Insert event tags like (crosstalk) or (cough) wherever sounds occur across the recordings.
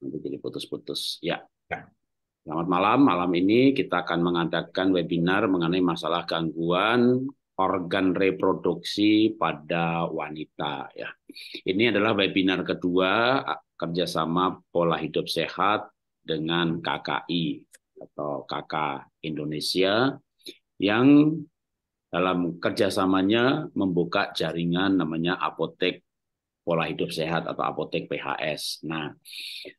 Nanti jadi putus-putus. Ya. ya. Selamat malam. Malam ini kita akan mengadakan webinar mengenai masalah gangguan organ reproduksi pada wanita. Ya. Ini adalah webinar kedua kerjasama pola hidup sehat dengan KKI atau KK Indonesia yang dalam kerjasamanya membuka jaringan namanya apotek pola hidup sehat atau apotek PHS. Nah,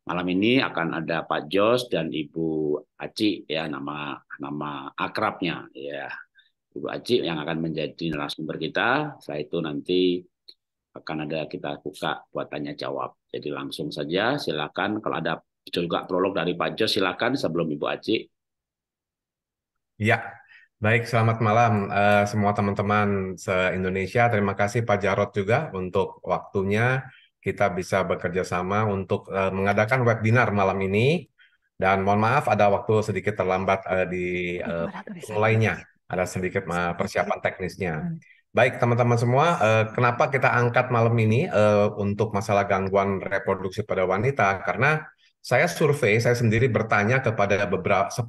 malam ini akan ada Pak Jos dan Ibu Aci ya nama nama akrabnya ya. Ibu Aci yang akan menjadi narasumber kita. Setelah itu nanti akan ada kita buka buat tanya jawab. Jadi langsung saja silakan kalau ada juga prolog dari Pak Jos silakan sebelum Ibu Aci. Ya, Baik, selamat malam uh, semua teman-teman se-Indonesia. Terima kasih Pak Jarot juga untuk waktunya. Kita bisa bekerja sama untuk uh, mengadakan webinar malam ini. Dan mohon maaf ada waktu sedikit terlambat uh, di uh, mulainya. Ada sedikit uh, persiapan teknisnya. Baik, teman-teman semua, uh, kenapa kita angkat malam ini uh, untuk masalah gangguan reproduksi pada wanita? Karena saya survei, saya sendiri bertanya kepada beberapa 10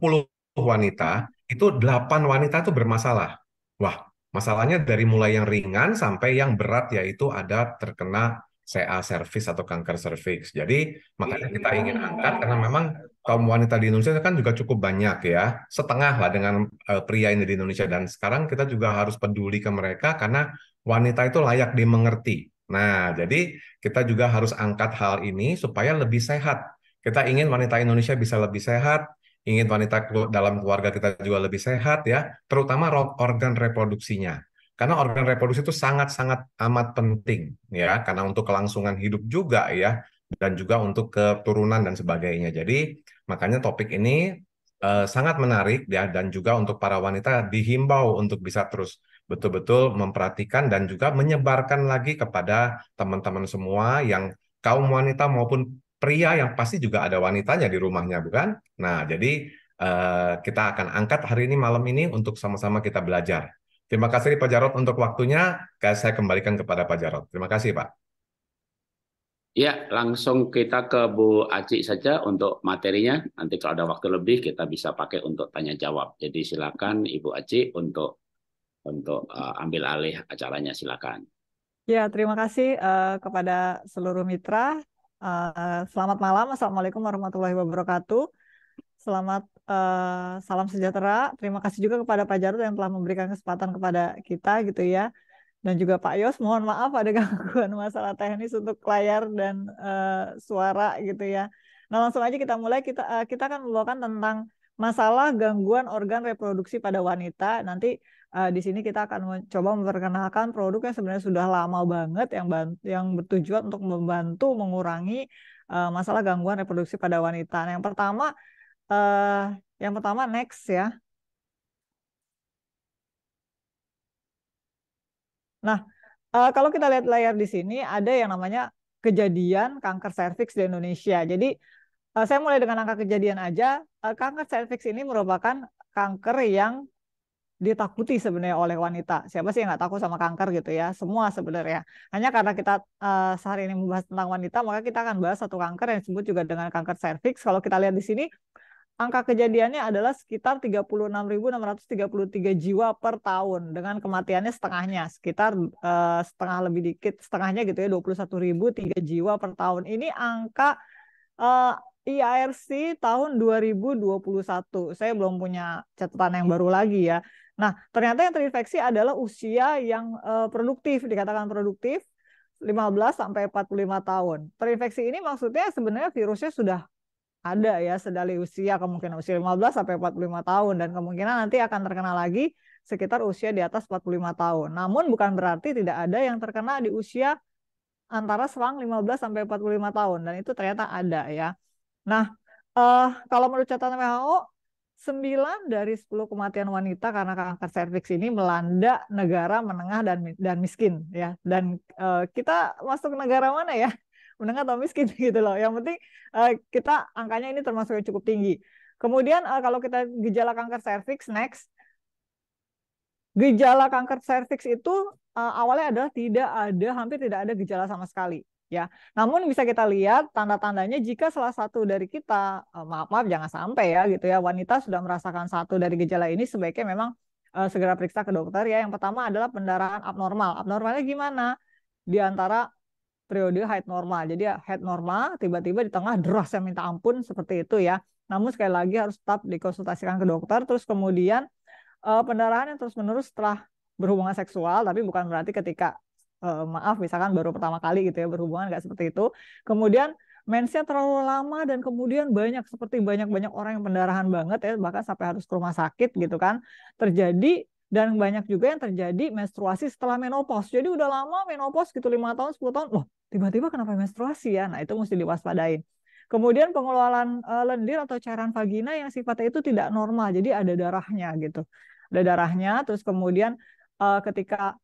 wanita itu delapan wanita itu bermasalah. Wah, masalahnya dari mulai yang ringan sampai yang berat yaitu ada terkena CA service atau kanker cervix. Jadi makanya kita iya. ingin angkat karena memang kaum wanita di Indonesia kan juga cukup banyak ya, setengah lah dengan eh, pria ini di Indonesia dan sekarang kita juga harus peduli ke mereka karena wanita itu layak dimengerti. Nah, jadi kita juga harus angkat hal ini supaya lebih sehat. Kita ingin wanita Indonesia bisa lebih sehat, ingin wanita dalam keluarga kita juga lebih sehat ya, terutama organ reproduksinya. Karena organ reproduksi itu sangat-sangat amat penting ya, karena untuk kelangsungan hidup juga ya, dan juga untuk keturunan dan sebagainya. Jadi makanya topik ini uh, sangat menarik ya, dan juga untuk para wanita dihimbau untuk bisa terus betul-betul memperhatikan dan juga menyebarkan lagi kepada teman-teman semua yang kaum wanita maupun pria yang pasti juga ada wanitanya di rumahnya, bukan? Nah, jadi eh, kita akan angkat hari ini malam ini untuk sama-sama kita belajar. Terima kasih Pak Jarot untuk waktunya. Saya kembalikan kepada Pak Jarot. Terima kasih Pak. Ya, langsung kita ke Bu Aci saja untuk materinya. Nanti kalau ada waktu lebih kita bisa pakai untuk tanya jawab. Jadi silakan Ibu Aci untuk untuk uh, ambil alih acaranya silakan. Ya, terima kasih uh, kepada seluruh mitra Uh, selamat malam, assalamualaikum warahmatullahi wabarakatuh. Selamat uh, salam sejahtera. Terima kasih juga kepada Pak Jarod yang telah memberikan kesempatan kepada kita gitu ya. Dan juga Pak Yos, mohon maaf ada (laughs) gangguan masalah teknis untuk layar dan uh, suara gitu ya. Nah langsung aja kita mulai. Kita uh, kita akan membawakan tentang masalah gangguan organ reproduksi pada wanita. Nanti uh, di sini kita akan mencoba memperkenalkan produk yang sebenarnya sudah lama banget yang yang bertujuan untuk membantu mengurangi uh, masalah gangguan reproduksi pada wanita. Nah, yang pertama uh, yang pertama next ya. Nah, uh, kalau kita lihat layar di sini ada yang namanya kejadian kanker serviks di Indonesia. Jadi saya mulai dengan angka kejadian aja. kanker serviks ini merupakan kanker yang ditakuti sebenarnya oleh wanita. Siapa sih yang nggak takut sama kanker gitu ya? Semua sebenarnya. Hanya karena kita uh, sehari ini membahas tentang wanita, maka kita akan bahas satu kanker yang disebut juga dengan kanker serviks. Kalau kita lihat di sini, angka kejadiannya adalah sekitar 36.633 jiwa per tahun dengan kematiannya setengahnya, sekitar uh, setengah lebih dikit, setengahnya gitu ya 21.003 jiwa per tahun. Ini angka uh, eh, IARC tahun 2021. Saya belum punya catatan yang baru lagi ya. Nah, ternyata yang terinfeksi adalah usia yang uh, produktif, dikatakan produktif 15 sampai 45 tahun. Terinfeksi ini maksudnya sebenarnya virusnya sudah ada ya sedari usia kemungkinan usia 15 sampai 45 tahun dan kemungkinan nanti akan terkena lagi sekitar usia di atas 45 tahun. Namun bukan berarti tidak ada yang terkena di usia antara selang 15 sampai 45 tahun dan itu ternyata ada ya. Nah, eh, kalau menurut catatan WHO 9 dari 10 kematian wanita karena kanker serviks ini melanda negara menengah dan dan miskin ya. Dan uh, kita masuk negara mana ya? (laughs) Menengah atau miskin (laughs) gitu loh. Yang penting uh, kita angkanya ini termasuk yang cukup tinggi. Kemudian uh, kalau kita gejala kanker serviks next gejala kanker serviks itu uh, awalnya adalah tidak ada hampir tidak ada gejala sama sekali ya. Namun bisa kita lihat tanda-tandanya jika salah satu dari kita maaf-maaf eh, jangan sampai ya gitu ya wanita sudah merasakan satu dari gejala ini sebaiknya memang uh, segera periksa ke dokter ya. Yang pertama adalah pendarahan abnormal. Abnormalnya gimana? Di antara periode haid normal. Jadi ya, head normal tiba-tiba di tengah deras yang minta ampun seperti itu ya. Namun sekali lagi harus tetap dikonsultasikan ke dokter terus kemudian uh, pendarahan yang terus-menerus setelah berhubungan seksual tapi bukan berarti ketika uh, maaf misalkan baru pertama kali gitu ya berhubungan nggak seperti itu kemudian mensnya terlalu lama dan kemudian banyak seperti banyak-banyak orang yang pendarahan banget ya bahkan sampai harus ke rumah sakit gitu kan terjadi dan banyak juga yang terjadi menstruasi setelah menopause jadi udah lama menopause gitu lima tahun 10 tahun wah tiba-tiba kenapa menstruasi ya nah itu mesti diwaspadain Kemudian pengeluaran eh, lendir atau cairan vagina yang sifatnya itu tidak normal, jadi ada darahnya gitu, ada darahnya. Terus kemudian eh, ketika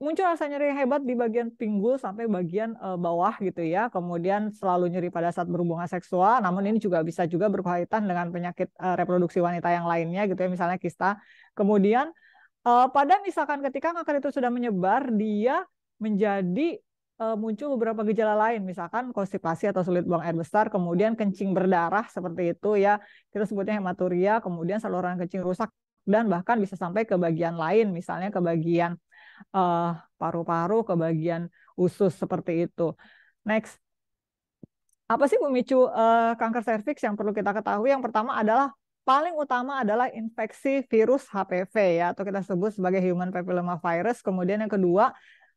muncul rasa nyeri yang hebat di bagian pinggul sampai bagian uh, bawah gitu ya. Kemudian selalu nyeri pada saat berhubungan seksual. Namun ini juga bisa juga berkaitan dengan penyakit uh, reproduksi wanita yang lainnya gitu ya, misalnya kista. Kemudian uh, pada misalkan ketika kanker itu sudah menyebar, dia menjadi uh, muncul beberapa gejala lain, misalkan konstipasi atau sulit buang air besar, kemudian kencing berdarah seperti itu ya, kita sebutnya hematuria, kemudian saluran kencing rusak dan bahkan bisa sampai ke bagian lain, misalnya ke bagian paru eh, paru-paru, ke bagian usus seperti itu. Next, apa sih pemicu uh, eh, kanker serviks yang perlu kita ketahui? Yang pertama adalah paling utama adalah infeksi virus HPV ya atau kita sebut sebagai human papilloma virus. Kemudian yang kedua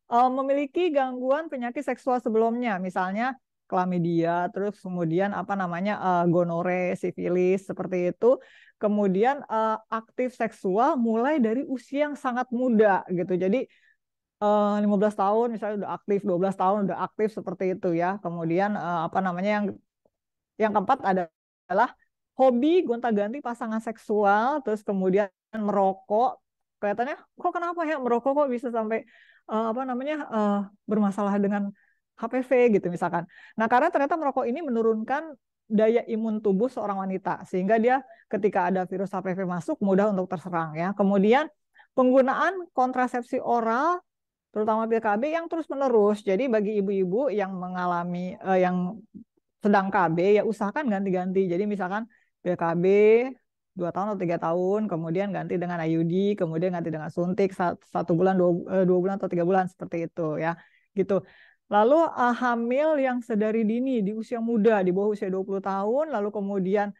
eh, memiliki gangguan penyakit seksual sebelumnya, misalnya klamidia, terus kemudian apa namanya uh, eh, gonore, sifilis seperti itu. Kemudian uh, aktif seksual mulai dari usia yang sangat muda gitu. Jadi uh, eh, 15 tahun misalnya udah aktif, 12 tahun udah aktif seperti itu ya. Kemudian uh, apa namanya yang yang keempat adalah hobi gonta-ganti pasangan seksual, terus kemudian merokok. Kelihatannya kok kenapa ya merokok kok bisa sampai uh, apa namanya uh, bermasalah dengan HPV gitu misalkan. Nah, karena ternyata merokok ini menurunkan daya imun tubuh seorang wanita sehingga dia ketika ada virus HPV masuk mudah untuk terserang ya. Kemudian penggunaan kontrasepsi oral terutama pil KB yang terus-menerus. Jadi bagi ibu-ibu yang mengalami eh, yang sedang KB ya usahakan ganti-ganti. Jadi misalkan pil KB 2 tahun atau tiga tahun, kemudian ganti dengan IUD, kemudian ganti dengan suntik satu bulan, dua, eh, dua bulan atau tiga bulan seperti itu ya, gitu. Lalu uh, hamil yang sedari dini di usia muda di bawah usia 20 tahun lalu kemudian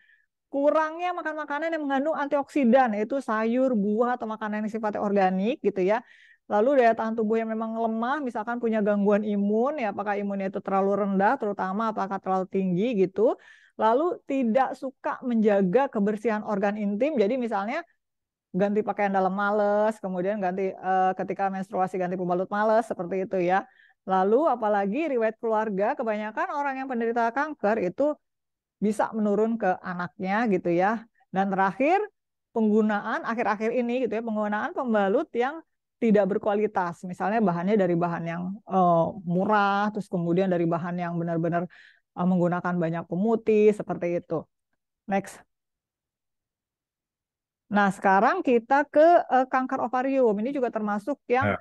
kurangnya makan makanan yang mengandung antioksidan yaitu sayur, buah atau makanan yang sifatnya organik gitu ya. Lalu daya tahan tubuh yang memang lemah misalkan punya gangguan imun ya apakah imunnya itu terlalu rendah terutama apakah terlalu tinggi gitu. Lalu tidak suka menjaga kebersihan organ intim. Jadi misalnya ganti pakaian dalam males, kemudian ganti uh, ketika menstruasi ganti pembalut males seperti itu ya Lalu apalagi riwayat keluarga, kebanyakan orang yang penderita kanker itu bisa menurun ke anaknya gitu ya. Dan terakhir penggunaan akhir-akhir ini gitu ya, penggunaan pembalut yang tidak berkualitas. Misalnya bahannya dari bahan yang uh, murah, terus kemudian dari bahan yang benar-benar uh, menggunakan banyak pemutih seperti itu. Next. Nah, sekarang kita ke uh, kanker ovarium. Ini juga termasuk yang ya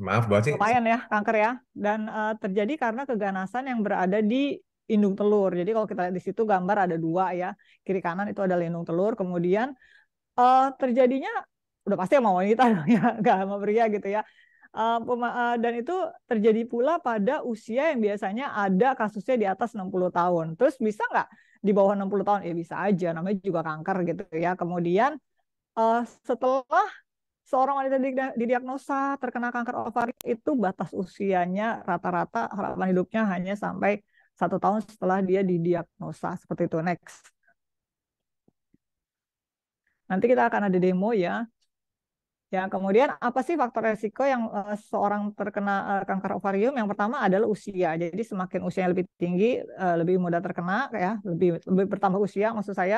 Maaf, buat sih. Lumayan ya, kanker ya. Dan uh, terjadi karena keganasan yang berada di indung telur. Jadi kalau kita lihat di situ gambar ada dua ya. Kiri kanan itu ada lindung telur. Kemudian uh, terjadinya, udah pasti sama wanita dong ya, (laughs) nggak sama pria gitu ya. Uh, uh, dan itu terjadi pula pada usia yang biasanya ada kasusnya di atas 60 tahun. Terus bisa nggak di bawah 60 tahun? Ya bisa aja, namanya juga kanker gitu ya. Kemudian uh, setelah seorang wanita didiagnosa terkena kanker ovarium itu batas usianya rata-rata harapan hidupnya hanya sampai satu tahun setelah dia didiagnosa seperti itu. Next. Nanti kita akan ada demo ya. Ya, kemudian apa sih faktor resiko yang uh, seorang terkena uh, kanker ovarium? Yang pertama adalah usia. Jadi semakin usianya lebih tinggi, uh, lebih mudah terkena ya, lebih lebih bertambah usia maksud saya.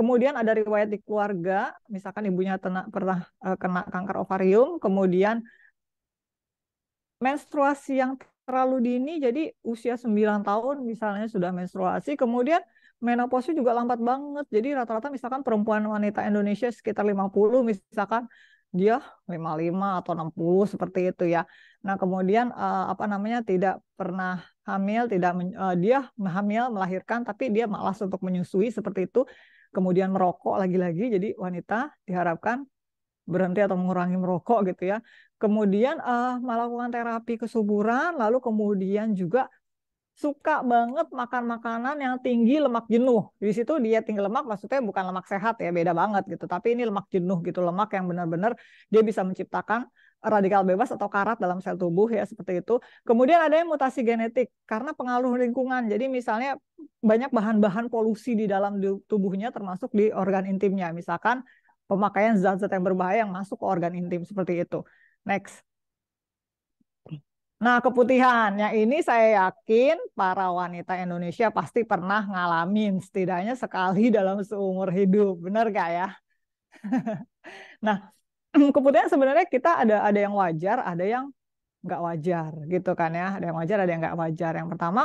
Kemudian ada riwayat di keluarga, misalkan ibunya tena, pernah uh, kena kanker ovarium, kemudian menstruasi yang terlalu dini, jadi usia 9 tahun misalnya sudah menstruasi, kemudian menopause juga lambat banget. Jadi rata-rata misalkan perempuan wanita Indonesia sekitar 50 misalkan dia 55 atau 60 seperti itu ya. Nah, kemudian uh, apa namanya tidak pernah hamil, tidak eh, dia hamil melahirkan tapi dia malas untuk menyusui seperti itu kemudian merokok lagi-lagi jadi wanita diharapkan berhenti atau mengurangi merokok gitu ya kemudian uh, melakukan terapi kesuburan lalu kemudian juga suka banget makan makanan yang tinggi lemak jenuh. Di situ dia tinggi lemak maksudnya bukan lemak sehat ya, beda banget gitu. Tapi ini lemak jenuh gitu, lemak yang benar-benar dia bisa menciptakan radikal bebas atau karat dalam sel tubuh ya seperti itu. Kemudian ada yang mutasi genetik karena pengaruh lingkungan. Jadi misalnya banyak bahan-bahan polusi di dalam tubuhnya termasuk di organ intimnya. Misalkan pemakaian zat-zat yang berbahaya yang masuk ke organ intim seperti itu. Next. Nah, keputihan yang ini saya yakin para wanita Indonesia pasti pernah ngalamin setidaknya sekali dalam seumur hidup. Benar gak ya? (laughs) nah, (laughs) kemudian sebenarnya kita ada ada yang wajar, ada yang nggak wajar gitu kan ya. Ada yang wajar, ada yang nggak wajar. Yang pertama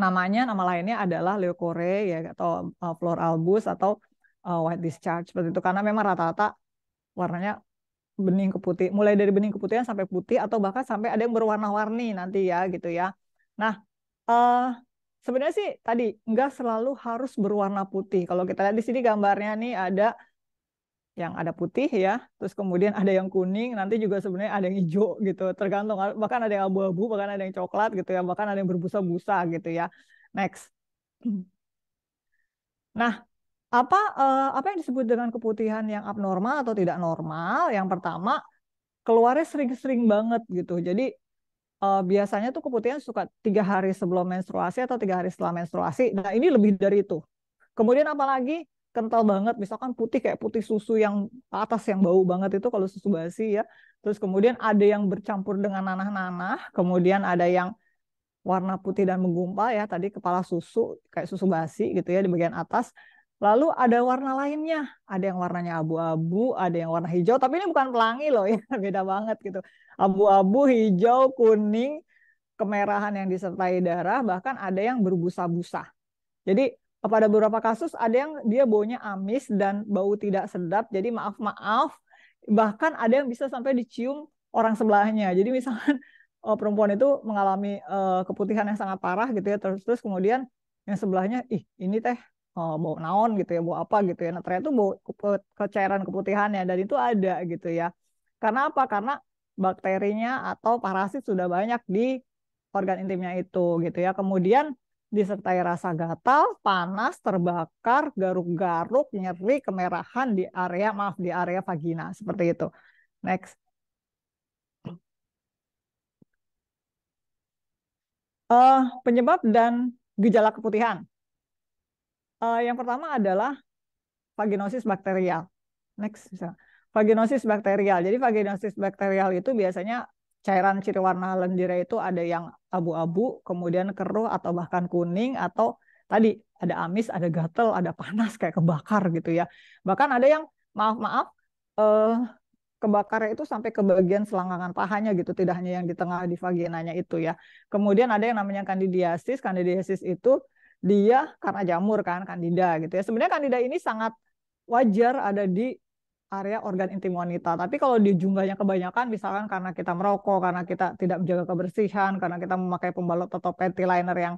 namanya nama lainnya adalah leukore ya atau uh, flor albus atau uh, white discharge seperti itu karena memang rata-rata warnanya bening ke putih mulai dari bening ke keputihan sampai putih atau bahkan sampai ada yang berwarna-warni nanti ya gitu ya nah uh, sebenarnya sih tadi nggak selalu harus berwarna putih kalau kita lihat di sini gambarnya nih ada yang ada putih ya, terus kemudian ada yang kuning, nanti juga sebenarnya ada yang hijau gitu, tergantung bahkan ada yang abu-abu, bahkan ada yang coklat gitu ya, bahkan ada yang berbusa-busa gitu ya. Next. Nah, apa eh, apa yang disebut dengan keputihan yang abnormal atau tidak normal? Yang pertama, keluarnya sering-sering banget gitu. Jadi eh, biasanya tuh keputihan suka tiga hari sebelum menstruasi atau tiga hari setelah menstruasi. Nah, ini lebih dari itu. Kemudian apalagi kental banget, misalkan putih kayak putih susu yang atas yang bau banget itu kalau susu basi ya. Terus kemudian ada yang bercampur dengan nanah-nanah, kemudian ada yang warna putih dan menggumpal ya, tadi kepala susu kayak susu basi gitu ya di bagian atas. Lalu ada warna lainnya, ada yang warnanya abu-abu, ada yang warna hijau, tapi ini bukan pelangi loh ya, (laughs) beda banget gitu. Abu-abu, hijau, kuning, kemerahan yang disertai darah, bahkan ada yang berbusa-busa. Jadi pada beberapa kasus ada yang dia baunya amis dan bau tidak sedap. Jadi maaf-maaf, bahkan ada yang bisa sampai dicium orang sebelahnya. Jadi misalkan oh, (laughs) perempuan itu mengalami uh, keputihan yang sangat parah gitu ya, terus terus kemudian yang sebelahnya, ih ini teh oh, bau naon gitu ya, bau apa gitu ya. Nah ternyata itu bau ke kecairan keputihannya dan itu ada gitu ya. Karena apa? Karena bakterinya atau parasit sudah banyak di organ intimnya itu gitu ya. Kemudian disertai rasa gatal, panas, terbakar, garuk-garuk, nyeri, kemerahan di area maaf di area vagina seperti itu. Next. Uh, penyebab dan gejala keputihan. Uh, yang pertama adalah vaginosis bakterial. Next, misalnya. Vaginosis bakterial. Jadi vaginosis bakterial itu biasanya cairan ciri warna lendirnya itu ada yang abu-abu, kemudian keruh atau bahkan kuning atau tadi ada amis, ada gatel, ada panas kayak kebakar gitu ya. Bahkan ada yang maaf-maaf eh, kebakarnya itu sampai ke bagian selangkangan pahanya gitu, tidak hanya yang di tengah di vaginanya itu ya. Kemudian ada yang namanya kandidiasis. Kandidiasis itu dia karena jamur kan, kandida gitu ya. Sebenarnya kandida ini sangat wajar ada di area organ intim wanita. Tapi kalau di jumlahnya kebanyakan, misalkan karena kita merokok, karena kita tidak menjaga kebersihan, karena kita memakai pembalut atau panty liner yang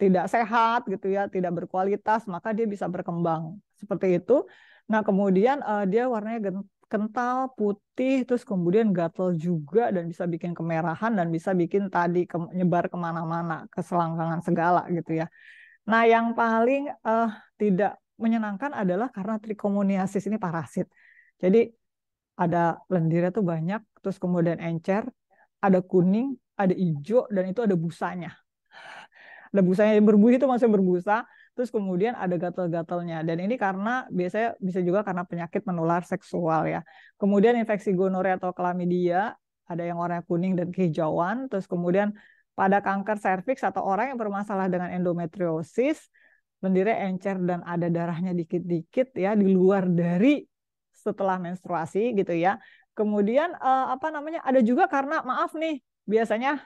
tidak sehat gitu ya, tidak berkualitas, maka dia bisa berkembang seperti itu. Nah kemudian uh, dia warnanya kental putih, terus kemudian gatel juga dan bisa bikin kemerahan dan bisa bikin tadi ke nyebar kemana-mana, keselangkangan segala gitu ya. Nah yang paling uh, tidak menyenangkan adalah karena trichomoniasis ini parasit. Jadi ada lendirnya tuh banyak, terus kemudian encer, ada kuning, ada hijau, dan itu ada busanya. (laughs) Ada busanya yang berbuih itu masih berbusa, terus kemudian ada gatal-gatalnya. Dan ini karena biasanya bisa juga karena penyakit menular seksual ya. Kemudian infeksi gonore atau klamidia, ada yang warna kuning dan kehijauan, terus kemudian pada kanker serviks atau orang yang bermasalah dengan endometriosis, lendirnya encer dan ada darahnya dikit-dikit ya di luar dari setelah menstruasi gitu ya. Kemudian uh, apa namanya? Ada juga karena maaf nih, biasanya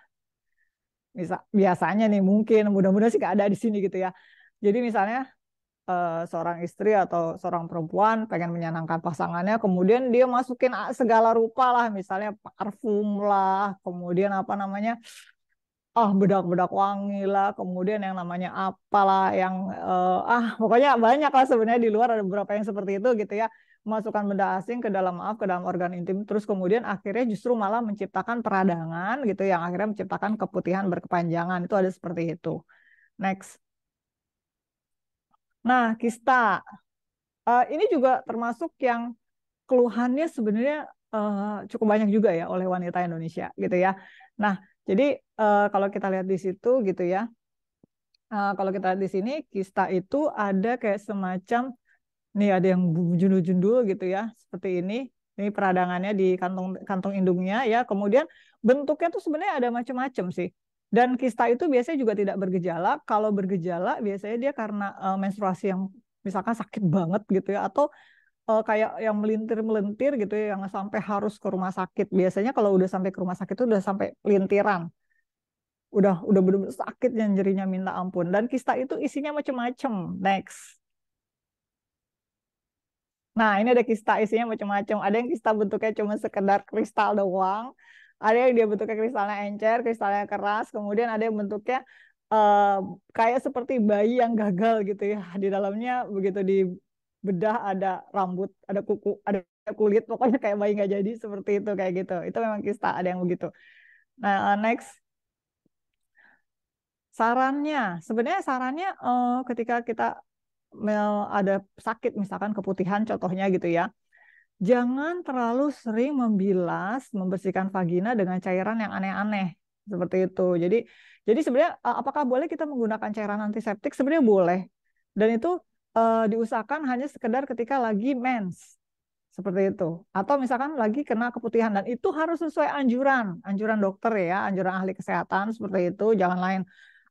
bisa biasanya nih mungkin mudah-mudahan sih gak ada di sini gitu ya. Jadi misalnya uh, seorang istri atau seorang perempuan pengen menyenangkan pasangannya, kemudian dia masukin segala rupa lah, misalnya parfum lah, kemudian apa namanya, ah bedak-bedak wangi lah, kemudian yang namanya apalah, yang uh, ah pokoknya banyak lah sebenarnya di luar ada beberapa yang seperti itu gitu ya masukkan benda asing ke dalam maaf ke dalam organ intim terus kemudian akhirnya justru malah menciptakan peradangan gitu yang akhirnya menciptakan keputihan berkepanjangan itu ada seperti itu next nah kista uh, ini juga termasuk yang keluhannya sebenarnya uh, cukup banyak juga ya oleh wanita Indonesia gitu ya nah jadi uh, kalau kita lihat di situ gitu ya uh, kalau kita lihat di sini kista itu ada kayak semacam nih ada yang jundul-jundul gitu ya seperti ini ini peradangannya di kantong kantong indungnya ya kemudian bentuknya tuh sebenarnya ada macam-macam sih dan kista itu biasanya juga tidak bergejala kalau bergejala biasanya dia karena uh, menstruasi yang misalkan sakit banget gitu ya atau uh, kayak yang melintir melintir gitu ya yang sampai harus ke rumah sakit biasanya kalau udah sampai ke rumah sakit itu udah sampai lintiran udah udah benar-benar sakit yang jerinya minta ampun dan kista itu isinya macam-macam next Nah, ini ada kista isinya macam-macam. Ada yang kista bentuknya cuma sekedar kristal doang. Ada yang dia bentuknya kristalnya encer, kristalnya keras. Kemudian ada yang bentuknya uh, kayak seperti bayi yang gagal gitu ya. Di dalamnya begitu di bedah ada rambut, ada kuku, ada kulit. Pokoknya kayak bayi nggak jadi seperti itu kayak gitu. Itu memang kista ada yang begitu. Nah, uh, next sarannya sebenarnya sarannya uh, ketika kita ada sakit misalkan keputihan contohnya gitu ya. Jangan terlalu sering membilas, membersihkan vagina dengan cairan yang aneh-aneh seperti itu. Jadi jadi sebenarnya e, apakah boleh kita menggunakan cairan antiseptik? Sebenarnya boleh. Dan itu uh, diusahakan hanya sekedar ketika lagi mens seperti itu atau misalkan lagi kena keputihan dan itu harus sesuai anjuran anjuran dokter ya anjuran ahli kesehatan seperti itu jangan lain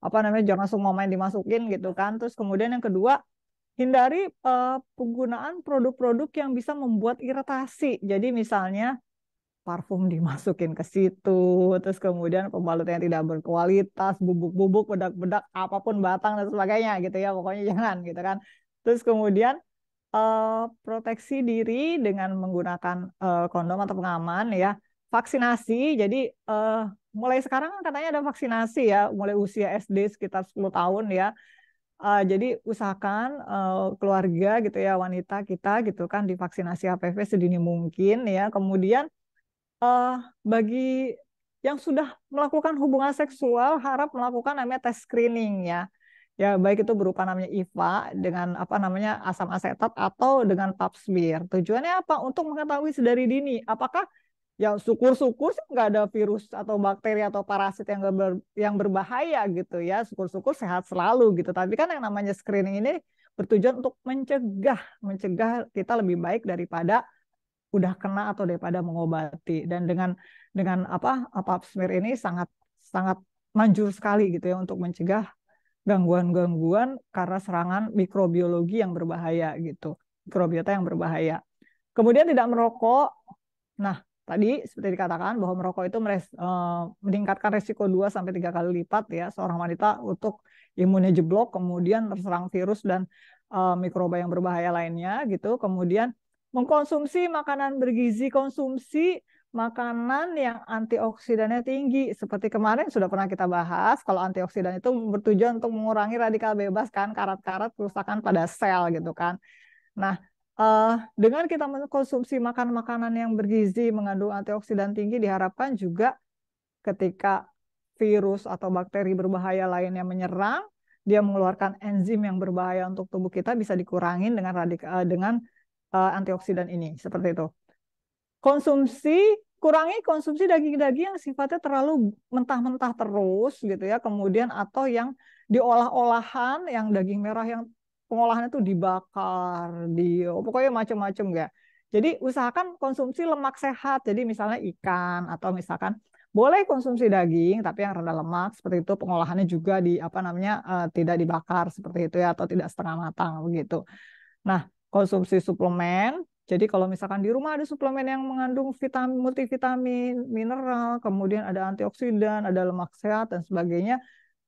apa namanya jangan semua main dimasukin gitu kan terus kemudian yang kedua hindari uh, penggunaan produk-produk yang bisa membuat iritasi. Jadi misalnya parfum dimasukin ke situ, terus kemudian pembalut yang tidak berkualitas, bubuk-bubuk, bedak-bedak, apapun batang dan sebagainya gitu ya, pokoknya (laughs) jangan gitu kan. Terus kemudian uh, proteksi diri dengan menggunakan uh, kondom atau pengaman ya, vaksinasi. Jadi uh, mulai sekarang kan katanya ada vaksinasi ya, mulai usia SD sekitar 10 tahun ya Uh, jadi usahakan uh, keluarga gitu ya wanita kita gitu kan divaksinasi HPV sedini mungkin ya. Kemudian uh, bagi yang sudah melakukan hubungan seksual harap melakukan namanya tes screening ya. Ya baik itu berupa namanya IVA dengan apa namanya asam asetat atau dengan pap smear. Tujuannya apa? Untuk mengetahui sedari dini apakah yang syukur-syukur sih nggak ada virus atau bakteri atau parasit yang ber, yang berbahaya gitu ya syukur-syukur sehat selalu gitu tapi kan yang namanya screening ini bertujuan untuk mencegah mencegah kita lebih baik daripada udah kena atau daripada mengobati dan dengan dengan apa apa smear ini sangat sangat manjur sekali gitu ya untuk mencegah gangguan-gangguan karena serangan mikrobiologi yang berbahaya gitu mikrobiota yang berbahaya kemudian tidak merokok nah tadi seperti dikatakan bahwa merokok itu meres, e, meningkatkan resiko 2 sampai 3 kali lipat ya seorang wanita untuk imunnya jeblok kemudian terserang virus dan e, mikroba yang berbahaya lainnya gitu. Kemudian mengkonsumsi makanan bergizi, konsumsi makanan yang antioksidannya tinggi. Seperti kemarin sudah pernah kita bahas, kalau antioksidan itu bertujuan untuk mengurangi radikal bebas kan, karat-karat kerusakan pada sel gitu kan. Nah, Uh, dengan kita mengkonsumsi makan-makanan yang bergizi mengandung antioksidan tinggi diharapkan juga ketika virus atau bakteri berbahaya lainnya menyerang, dia mengeluarkan enzim yang berbahaya untuk tubuh kita bisa dikurangin dengan radik uh, dengan uh, antioksidan ini seperti itu. Konsumsi kurangi konsumsi daging-daging yang sifatnya terlalu mentah-mentah terus gitu ya kemudian atau yang diolah-olahan yang daging merah yang pengolahannya tuh dibakar, di pokoknya macam-macam ya. Jadi usahakan konsumsi lemak sehat. Jadi misalnya ikan atau misalkan boleh konsumsi daging tapi yang rendah lemak seperti itu pengolahannya juga di apa namanya uh, tidak dibakar seperti itu ya atau tidak setengah matang begitu. Nah, konsumsi suplemen jadi kalau misalkan di rumah ada suplemen yang mengandung vitamin, multivitamin, mineral, kemudian ada antioksidan, ada lemak sehat dan sebagainya,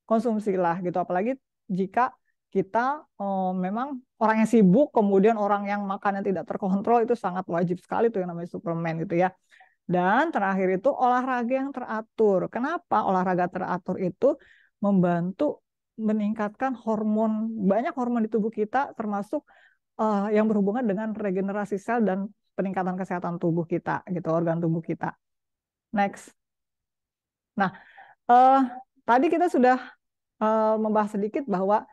konsumsilah gitu. Apalagi jika kita uh, memang orang yang sibuk, kemudian orang yang makannya tidak terkontrol itu sangat wajib sekali tuh yang namanya suplemen gitu ya. Dan terakhir itu olahraga yang teratur. Kenapa olahraga teratur itu membantu meningkatkan hormon banyak hormon di tubuh kita termasuk uh, yang berhubungan dengan regenerasi sel dan peningkatan kesehatan tubuh kita gitu organ tubuh kita. Next. Nah, uh, tadi kita sudah uh, membahas sedikit bahwa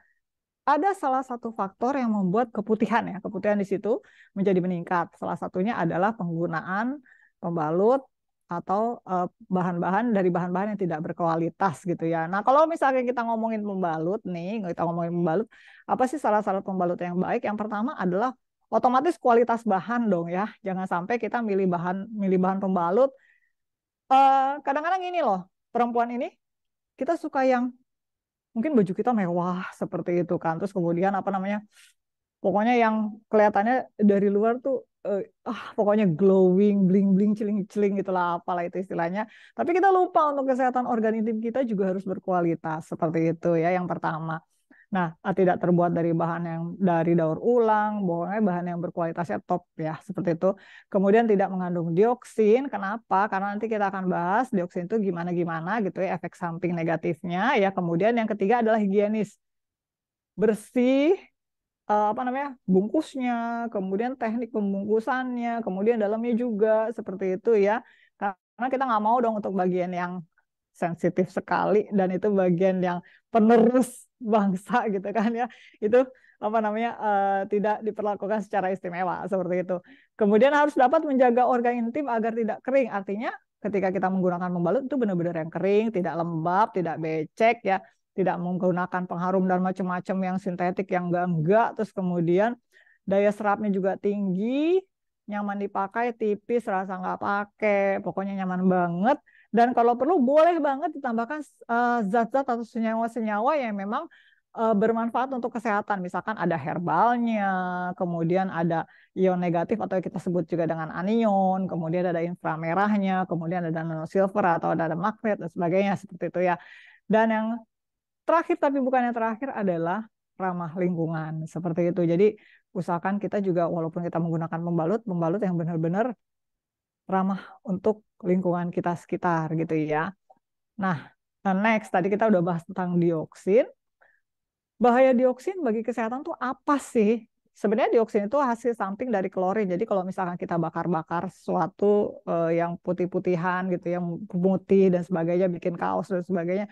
ada salah satu faktor yang membuat keputihan ya, keputihan di situ menjadi meningkat. Salah satunya adalah penggunaan pembalut atau eh, bahan-bahan dari bahan-bahan yang tidak berkualitas gitu ya. Nah, kalau misalnya kita ngomongin pembalut nih, kita ngomongin pembalut, apa sih salah satu pembalut yang baik? Yang pertama adalah otomatis kualitas bahan dong ya. Jangan sampai kita milih bahan milih bahan pembalut eh, kadang -kadang ini loh, perempuan ini kita suka yang mungkin baju kita mewah seperti itu kan terus kemudian apa namanya pokoknya yang kelihatannya dari luar tuh eh, ah pokoknya glowing bling bling celing celing gitulah apalah itu istilahnya tapi kita lupa untuk kesehatan organ intim kita juga harus berkualitas seperti itu ya yang pertama Nah, ah, tidak terbuat dari bahan yang dari daur ulang, pokoknya bahan yang berkualitasnya top ya, seperti itu. Kemudian tidak mengandung dioksin. Kenapa? Karena nanti kita akan bahas dioksin itu gimana-gimana gitu ya, efek samping negatifnya ya. Kemudian yang ketiga adalah higienis. Bersih, eh, apa namanya bungkusnya, kemudian teknik pembungkusannya, kemudian dalamnya juga seperti itu ya. Karena kita nggak mau dong untuk bagian yang sensitif sekali dan itu bagian yang penerus bangsa (laughs) gitu kan ya itu apa namanya uh, tidak diperlakukan secara istimewa seperti itu kemudian harus dapat menjaga organ intim agar tidak kering artinya ketika kita menggunakan pembalut itu benar-benar yang kering tidak lembab tidak becek ya tidak menggunakan pengharum dan macam-macam yang sintetik yang enggak enggak terus kemudian daya serapnya juga tinggi nyaman dipakai tipis rasa nggak pakai pokoknya nyaman banget dan kalau perlu boleh banget ditambahkan eh, zat-zat uh, atau senyawa-senyawa yang memang uh, bermanfaat untuk kesehatan. Misalkan ada herbalnya, kemudian ada ion negatif atau kita sebut juga dengan anion, kemudian ada inframerahnya, kemudian ada nanosilver atau ada, ada magnet dan sebagainya seperti itu ya. Dan yang terakhir tapi bukan yang terakhir adalah ramah lingkungan seperti itu. Jadi usahakan kita juga walaupun kita menggunakan pembalut, pembalut yang benar-benar ramah untuk lingkungan kita sekitar gitu ya. Nah, next tadi kita udah bahas tentang dioksin. Bahaya dioksin bagi kesehatan tuh apa sih? Sebenarnya dioksin itu hasil samping dari klorin. Jadi kalau misalkan kita bakar-bakar sesuatu eh, yang putih-putihan gitu, yang putih dan sebagainya, bikin kaos dan sebagainya,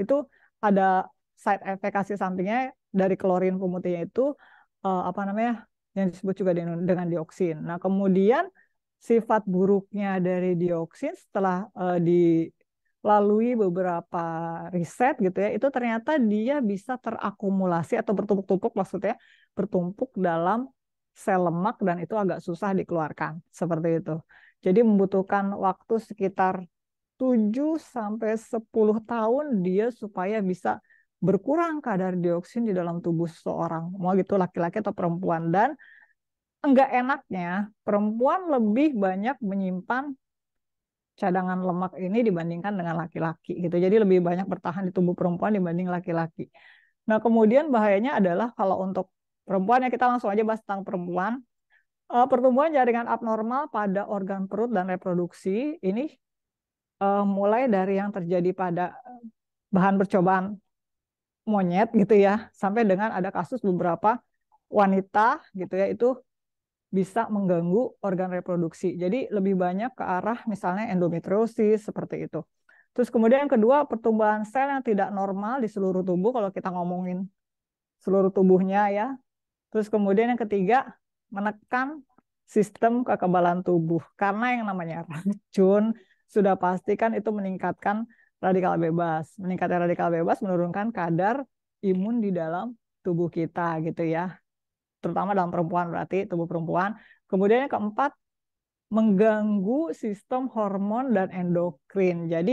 itu ada side effect hasil sampingnya dari klorin pemutihnya itu eh, apa namanya yang disebut juga dengan dioksin. Nah kemudian sifat buruknya dari dioksin setelah uh, dilalui beberapa riset gitu ya, itu ternyata dia bisa terakumulasi atau bertumpuk-tumpuk maksudnya bertumpuk dalam sel lemak dan itu agak susah dikeluarkan seperti itu. Jadi membutuhkan waktu sekitar 7 sampai sepuluh tahun dia supaya bisa berkurang kadar dioksin di dalam tubuh seseorang, mau gitu laki-laki atau perempuan dan enggak enaknya perempuan lebih banyak menyimpan cadangan lemak ini dibandingkan dengan laki-laki gitu. Jadi lebih banyak bertahan di tubuh perempuan dibanding laki-laki. Nah, kemudian bahayanya adalah kalau untuk perempuan ya kita langsung aja bahas tentang perempuan. Uh, pertumbuhan jaringan abnormal pada organ perut dan reproduksi ini uh, mulai dari yang terjadi pada eh, bahan percobaan monyet gitu ya, sampai dengan ada kasus beberapa wanita gitu ya itu bisa mengganggu organ reproduksi. Jadi lebih banyak ke arah misalnya endometriosis seperti itu. Terus kemudian yang kedua pertumbuhan sel yang tidak normal di seluruh tubuh kalau kita ngomongin seluruh tubuhnya ya. Terus kemudian yang ketiga menekan sistem kekebalan tubuh karena yang namanya (laughs) racun sudah pasti kan itu meningkatkan radikal bebas. Meningkatkan radikal bebas menurunkan kadar imun di dalam tubuh kita gitu ya terutama dalam perempuan berarti tubuh perempuan. Kemudian yang keempat mengganggu sistem hormon dan endokrin. Jadi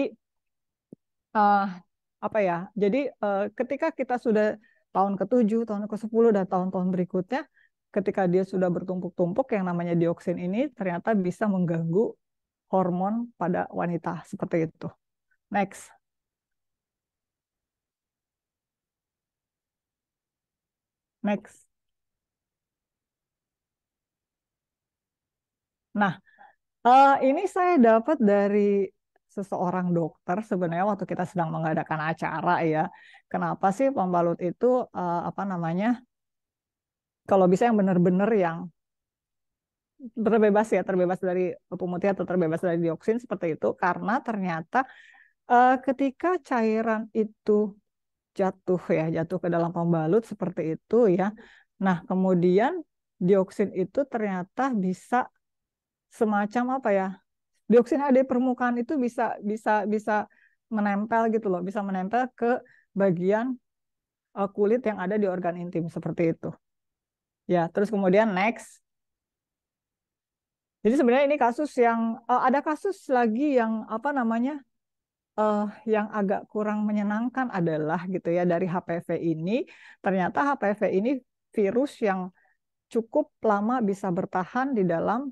uh, apa ya? Jadi uh, ketika kita sudah tahun ke-7, tahun ke-10 dan tahun-tahun berikutnya ketika dia sudah bertumpuk-tumpuk yang namanya dioksin ini ternyata bisa mengganggu hormon pada wanita seperti itu. Next. Next. Nah, uh, ini saya dapat dari seseorang dokter sebenarnya waktu kita sedang mengadakan acara ya. Kenapa sih pembalut itu uh, apa namanya? Kalau bisa yang benar-benar yang terbebas ya, terbebas dari pemutih atau terbebas dari dioksin seperti itu karena ternyata uh, ketika cairan itu jatuh ya, jatuh ke dalam pembalut seperti itu ya. Nah, kemudian dioksin itu ternyata bisa semacam apa ya dioksida di permukaan itu bisa bisa bisa menempel gitu loh bisa menempel ke bagian eh, kulit yang ada di organ intim seperti itu ya terus kemudian next jadi sebenarnya ini kasus yang eh, ada kasus lagi yang apa namanya uh, yang agak kurang menyenangkan adalah gitu ya dari HPV ini ternyata HPV ini virus yang cukup lama bisa bertahan di dalam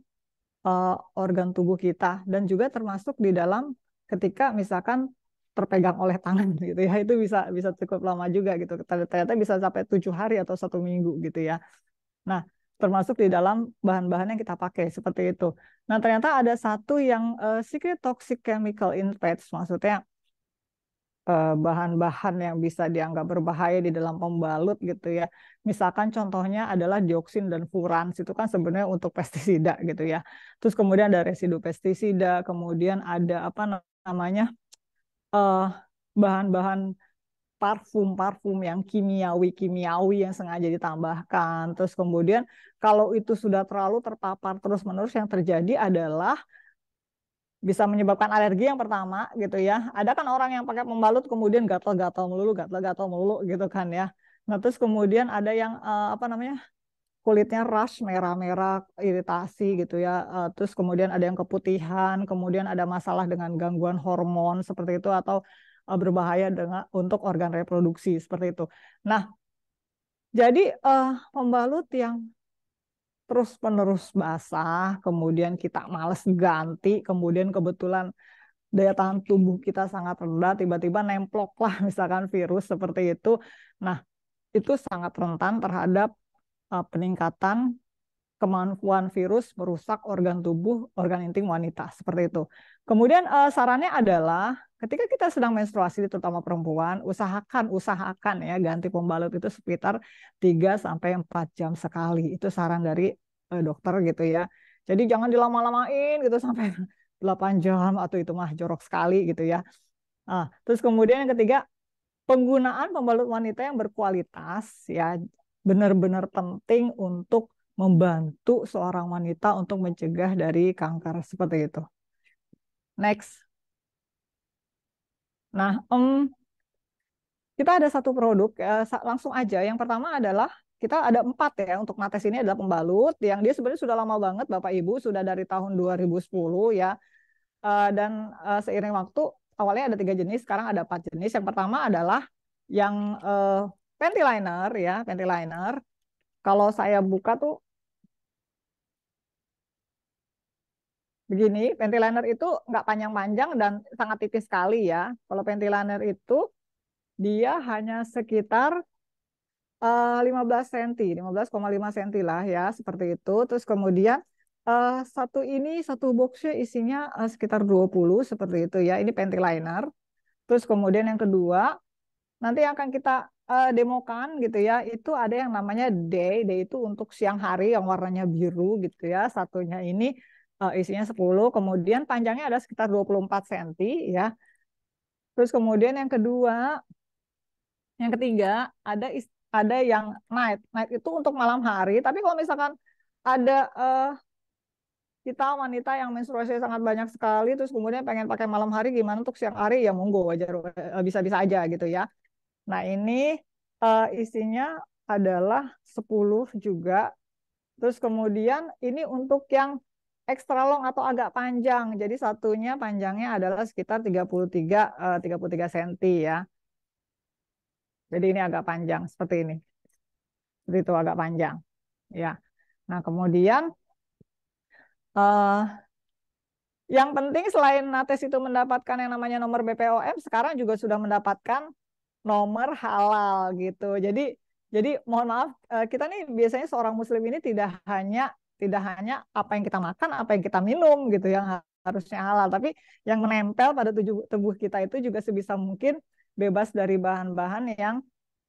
uh, organ tubuh kita dan juga termasuk di dalam ketika misalkan terpegang oleh tangan (laughs) gitu ya itu bisa bisa cukup lama juga gitu ternyata bisa sampai tujuh hari atau satu minggu gitu ya nah termasuk di dalam bahan-bahan yang kita pakai seperti itu nah ternyata ada satu yang uh, secret toxic chemical in pets maksudnya Eh, bahan-bahan yang bisa dianggap berbahaya di dalam pembalut gitu ya. Misalkan contohnya adalah dioksin dan furans itu kan sebenarnya untuk pestisida gitu ya. Terus kemudian ada residu pestisida, kemudian ada apa namanya eh, bahan-bahan parfum-parfum yang kimiawi-kimiawi yang sengaja ditambahkan. Terus kemudian kalau itu sudah terlalu terpapar terus-menerus yang terjadi adalah bisa menyebabkan alergi yang pertama gitu ya. Ada kan orang yang pakai pembalut kemudian gatal-gatal melulu, gatal-gatal melulu gitu kan ya. Nah terus kemudian ada yang uh, apa namanya kulitnya rash merah-merah iritasi gitu ya. Uh, terus kemudian ada yang keputihan, kemudian ada masalah dengan gangguan hormon seperti itu atau uh, berbahaya dengan untuk organ reproduksi seperti itu. Nah jadi uh, pembalut yang terus penerus basah, kemudian kita males ganti, kemudian kebetulan daya tahan tubuh kita sangat rendah, tiba-tiba nemplok lah (laughs) misalkan virus seperti itu. Nah, itu sangat rentan terhadap uh, peningkatan kemampuan virus merusak organ tubuh, organ intim wanita, seperti itu. Kemudian eh, sarannya adalah ketika kita sedang menstruasi terutama perempuan, usahakan usahakan ya ganti pembalut itu sekitar 3 4 jam sekali. Itu saran dari eh, dokter gitu ya. Jadi jangan dilama-lamain gitu sampai 8 (laughs) jam atau itu mah jorok sekali gitu ya. Nah, terus kemudian yang ketiga penggunaan pembalut wanita yang berkualitas ya benar-benar penting untuk membantu seorang wanita untuk mencegah dari kanker seperti itu. Next. Nah, um, kita ada satu produk ya, langsung aja. Yang pertama adalah kita ada empat ya untuk mates ini adalah pembalut yang dia sebenarnya sudah lama banget Bapak Ibu sudah dari tahun 2010 ya uh, dan uh, seiring waktu awalnya ada tiga jenis sekarang ada empat jenis yang pertama adalah yang uh, panty liner ya panty liner kalau saya buka tuh begini, panty liner itu nggak panjang-panjang dan sangat tipis sekali ya. Kalau panty liner itu dia hanya sekitar uh, 15 cm, 15,5 cm lah ya, seperti itu. Terus kemudian uh, satu ini, satu boxnya isinya uh, sekitar 20, seperti itu ya. Ini panty liner. Terus kemudian yang kedua, nanti akan kita uh, demokan gitu ya itu ada yang namanya day day itu untuk siang hari yang warnanya biru gitu ya satunya ini Eh, isinya 10, kemudian panjangnya ada sekitar 24 cm ya. Terus kemudian yang kedua, yang ketiga ada ada yang night. Night itu untuk malam hari, tapi kalau misalkan ada uh, kita wanita yang menstruasi sangat banyak sekali terus kemudian pengen pakai malam hari gimana untuk siang hari ya monggo wajar eh, bisa-bisa aja gitu ya. Nah, ini uh, isinya adalah 10 juga. Terus kemudian ini untuk yang extra long atau agak panjang. Jadi satunya panjangnya adalah sekitar 33 uh, 33 cm ya. Jadi ini agak panjang seperti ini. Seperti itu agak panjang. Ya. Nah, kemudian uh, yang penting selain Nates itu mendapatkan yang namanya nomor BPOM, sekarang juga sudah mendapatkan nomor halal gitu. Jadi jadi mohon maaf eh, kita nih biasanya seorang muslim ini tidak hanya tidak hanya apa yang kita makan, apa yang kita minum gitu yang harusnya halal, tapi yang menempel pada tubuh kita itu juga sebisa mungkin bebas dari bahan-bahan yang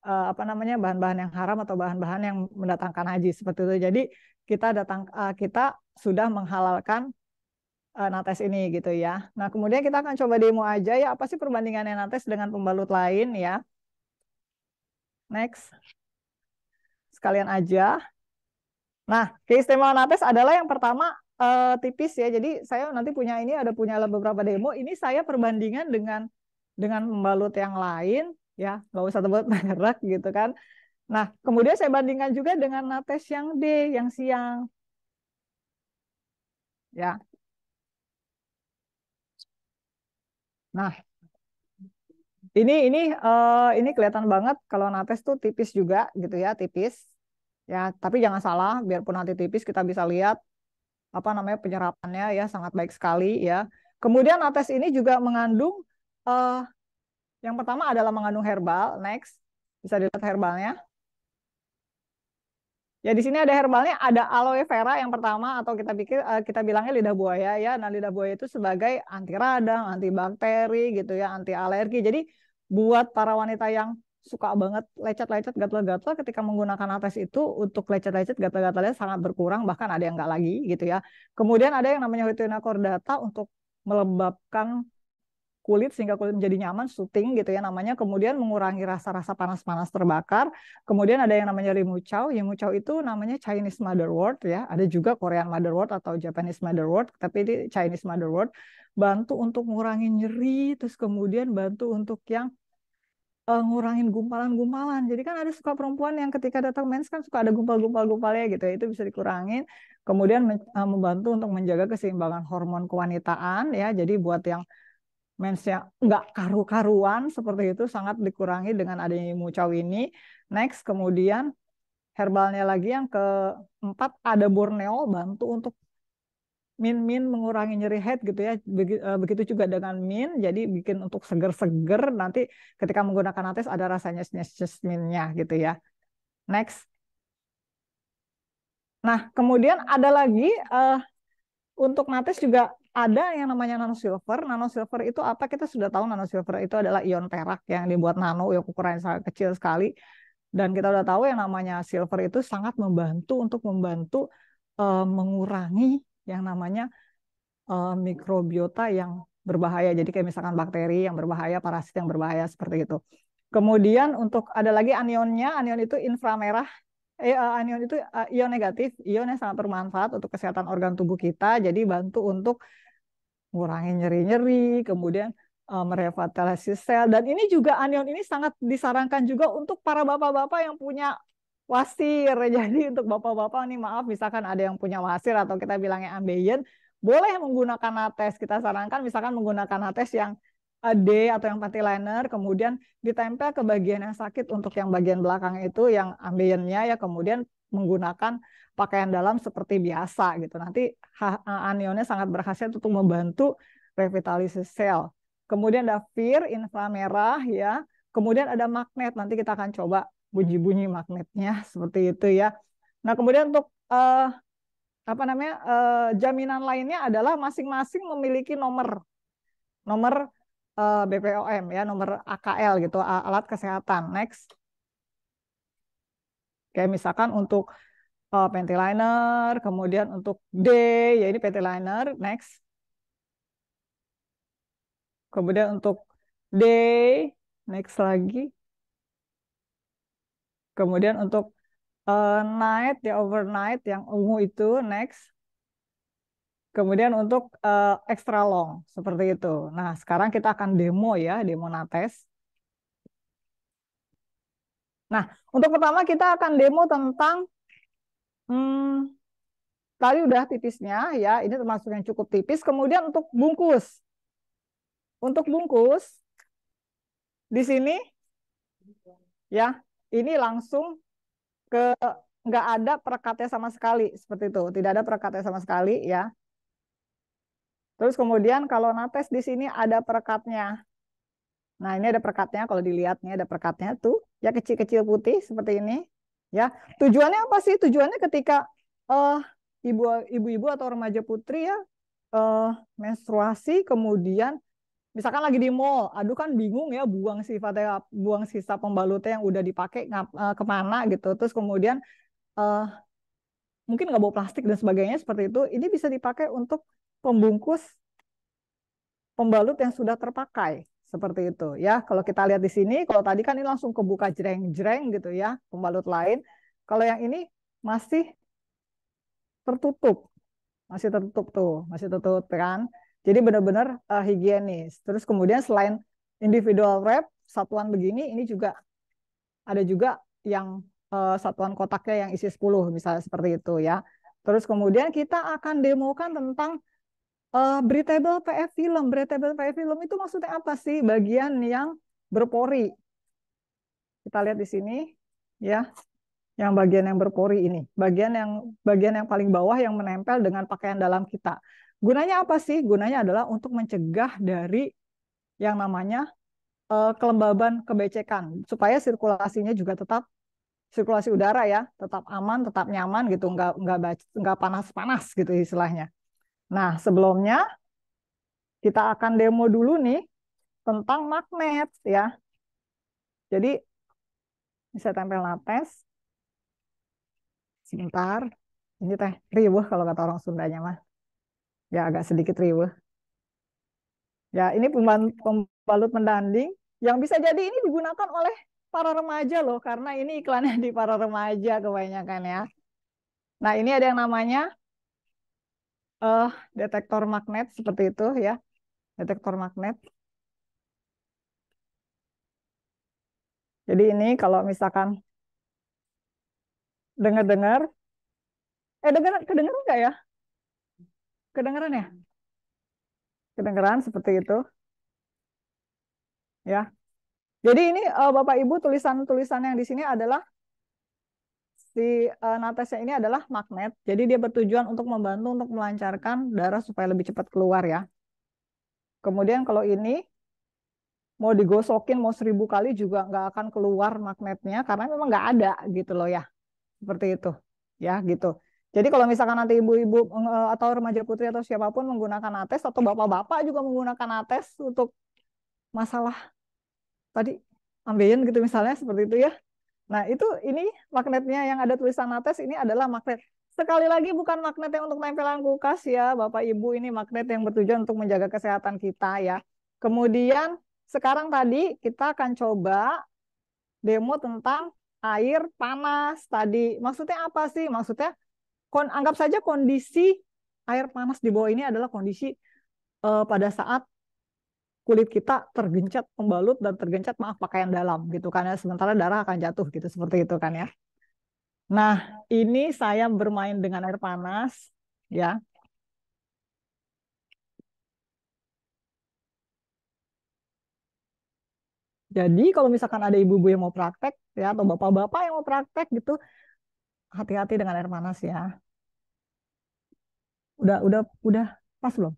uh, apa namanya bahan-bahan yang haram atau bahan-bahan yang mendatangkan haji seperti itu. Jadi kita datang uh, kita sudah menghalalkan uh, nates ini gitu ya. Nah kemudian kita akan coba demo aja ya apa sih perbandingannya nates dengan pembalut lain ya. Next, sekalian aja Nah, keistimewaan Nates adalah yang pertama uh, tipis ya. Jadi saya nanti punya ini ada punya beberapa demo. Ini saya perbandingan dengan dengan pembalut yang lain ya, nggak usah tebut merek gitu kan. Nah, kemudian saya bandingkan juga dengan Nates yang D yang siang. Ya. Nah, ini ini uh, ini kelihatan banget kalau Nates tuh tipis juga gitu ya, tipis ya tapi jangan salah biarpun nanti tipis kita bisa lihat apa namanya penyerapannya ya sangat baik sekali ya kemudian ates ini juga mengandung uh, yang pertama adalah mengandung herbal next bisa dilihat herbalnya ya di sini ada herbalnya ada aloe vera yang pertama atau kita pikir uh, kita bilangnya lidah buaya ya nah lidah buaya itu sebagai anti radang antibakteri gitu ya anti alergi jadi buat para wanita yang suka banget lecet-lecet gatal-gatal ketika menggunakan ates itu untuk lecet-lecet gatal-gatalnya sangat berkurang bahkan ada yang nggak lagi gitu ya. Kemudian ada yang namanya retina cordata untuk melembabkan kulit sehingga kulit menjadi nyaman syuting gitu ya namanya kemudian mengurangi rasa-rasa panas-panas terbakar kemudian ada yang namanya rimucau rimucau itu namanya Chinese motherwort ya ada juga Korean motherwort atau Japanese motherwort tapi ini Chinese motherwort bantu untuk mengurangi nyeri terus kemudian bantu untuk yang uh, ngurangin gumpalan-gumpalan. Jadi kan ada suka perempuan yang ketika datang mens kan suka ada gumpal-gumpal-gumpalnya gitu ya. Itu bisa dikurangin. Kemudian uh, membantu untuk menjaga keseimbangan hormon kewanitaan ya. Jadi buat yang mensnya nggak karu-karuan seperti itu sangat dikurangi dengan adanya mucau ini. Next kemudian herbalnya lagi yang keempat ada Borneo bantu untuk min-min mengurangi nyeri head gitu ya. Eh, begitu juga dengan min, jadi bikin untuk seger-seger nanti ketika menggunakan nates ada rasanya nyes minnya gitu ya. Next. Nah, kemudian ada lagi uh, untuk nates juga ada yang namanya nano silver. Nano silver itu apa? Kita sudah tahu nano silver itu adalah ion perak yang dibuat nano yang ukurannya sangat kecil sekali. Dan kita sudah tahu yang namanya silver itu sangat membantu untuk membantu uh, mengurangi yang namanya uh, mikrobiota yang berbahaya. Jadi kayak misalkan bakteri yang berbahaya, parasit yang berbahaya seperti itu. Kemudian untuk ada lagi anionnya, anion itu inframerah. Eh, eh anion itu eh, ion negatif, ion yang sangat bermanfaat untuk kesehatan organ tubuh kita. Jadi bantu untuk mengurangi nyeri-nyeri, kemudian uh, merevitalisasi sel. Dan ini juga anion ini sangat disarankan juga untuk para bapak-bapak yang punya wasir. (laughs) Jadi untuk bapak-bapak nih maaf misalkan ada yang punya wasir atau kita bilangnya ambeien, boleh menggunakan nates. Kita sarankan misalkan menggunakan nates yang D atau yang panty liner, kemudian ditempel ke bagian yang sakit untuk yang bagian belakang itu yang ambiennya ya kemudian menggunakan pakaian dalam seperti biasa gitu. Nanti anionnya sangat berhasil untuk membantu revitalisasi sel. Kemudian ada fir, inframerah ya. Kemudian ada magnet, nanti kita akan coba bunyi-bunyi magnetnya (laughs) seperti itu ya. Nah kemudian untuk uh, apa namanya uh, jaminan lainnya adalah masing-masing memiliki nomor nomor uh, eh, BPOM ya nomor AKL gitu alat kesehatan. Next, kayak misalkan untuk uh, panty liner, kemudian untuk D ya ini panty liner. Next, kemudian untuk D next lagi Kemudian untuk uh, night ya overnight yang ungu itu next. Kemudian untuk uh, extra long seperti itu. Nah, sekarang kita akan demo ya, demo nates. Nah, untuk pertama kita akan demo tentang hmm, tadi udah tipisnya ya, ini termasuk yang cukup tipis. Kemudian untuk bungkus. Untuk bungkus di sini ya ini langsung ke nggak ada perekatnya sama sekali seperti itu tidak ada perekatnya sama sekali ya terus kemudian kalau nates di sini ada perekatnya nah ini ada perekatnya kalau dilihatnya ada perekatnya tuh ya kecil-kecil putih seperti ini ya tujuannya apa sih tujuannya ketika uh, ibu ibu-ibu atau remaja putri ya uh, menstruasi kemudian misalkan lagi di mall, aduh kan bingung ya buang sifatnya buang sisa pembalutnya yang udah dipakai ngap, uh, kemana gitu, terus kemudian uh, mungkin nggak bawa plastik dan sebagainya seperti itu, ini bisa dipakai untuk pembungkus pembalut yang sudah terpakai seperti itu ya. Kalau kita lihat di sini, kalau tadi kan ini langsung kebuka jreng-jreng gitu ya pembalut lain. Kalau yang ini masih tertutup, masih tertutup tuh, masih tertutup kan. Jadi benar-benar uh, higienis. Terus kemudian selain individual wrap satuan begini ini juga ada juga yang uh, satuan kotaknya yang isi 10 misalnya seperti itu ya. Terus kemudian kita akan demokan tentang uh, breathable PF film. Breathable PF film itu maksudnya apa sih? Bagian yang berpori. Kita lihat di sini ya. Yang bagian yang berpori ini, bagian yang bagian yang paling bawah yang menempel dengan pakaian dalam kita. Gunanya apa sih? Gunanya adalah untuk mencegah dari yang namanya eh, kelembaban kebecekan supaya sirkulasinya juga tetap sirkulasi udara ya, tetap aman, tetap nyaman gitu, nggak nggak nggak panas-panas gitu istilahnya. Nah, sebelumnya kita akan demo dulu nih tentang magnet ya. Jadi bisa tempel nates. Sebentar. Ini teh riuh kalau kata orang Sundanya mah. Ya agak sedikit riuh. Ya ini pembalut mendanding yang bisa jadi ini digunakan oleh para remaja loh karena ini iklannya di para remaja kebanyakan ya. Nah ini ada yang namanya uh, detektor magnet seperti itu ya detektor magnet. Jadi ini kalau misalkan dengar-dengar, eh dengar kedengar nggak ya? Kedengeran ya? Kedengeran seperti itu. Ya. Jadi ini uh, Bapak Ibu tulisan-tulisan yang di sini adalah si uh, natesnya ini adalah magnet. Jadi dia bertujuan untuk membantu untuk melancarkan darah supaya lebih cepat keluar ya. Kemudian kalau ini mau digosokin mau seribu kali juga nggak akan keluar magnetnya karena memang nggak ada gitu loh ya. Seperti itu ya gitu. Jadi kalau misalkan nanti ibu-ibu eh, atau remaja putri atau siapapun menggunakan ates atau bapak-bapak juga menggunakan ates untuk masalah tadi ambien gitu misalnya seperti itu ya. Nah itu ini magnetnya yang ada tulisan ates ini adalah magnet. Sekali lagi bukan magnet yang untuk tempelan kulkas ya Bapak Ibu ini magnet yang bertujuan untuk menjaga kesehatan kita ya. Kemudian sekarang tadi kita akan coba demo tentang air panas tadi. Maksudnya apa sih? Maksudnya kon anggap saja kondisi air panas di bawah ini adalah kondisi uh, pada saat kulit kita tergencet pembalut dan tergencet maaf pakaian dalam gitu karena ya. sementara darah akan jatuh gitu seperti itu kan ya. Nah, ini saya bermain dengan air panas ya. Jadi kalau misalkan ada ibu-ibu yang mau praktek ya atau bapak-bapak yang mau praktek gitu, hati-hati dengan air panas ya. Udah, udah, udah pas belum?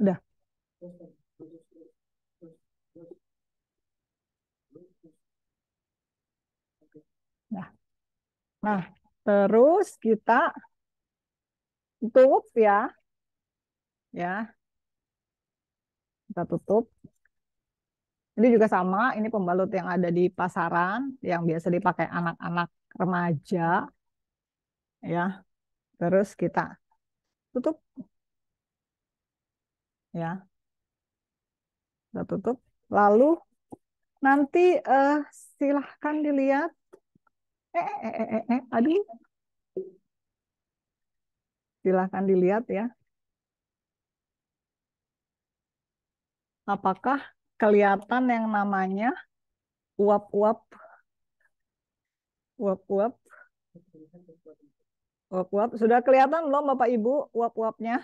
Udah. Nah, nah terus kita tutup ya. Ya. Kita tutup. Ini juga sama, ini pembalut yang ada di pasaran yang biasa dipakai anak-anak remaja ya. Terus kita tutup ya. Kita tutup. Lalu nanti uh, silahkan dilihat eh, eh, eh, eh, eh. aduh silahkan dilihat ya apakah kelihatan yang namanya uap-uap uap-uap uap-uap sudah kelihatan belum Bapak Ibu uap-uapnya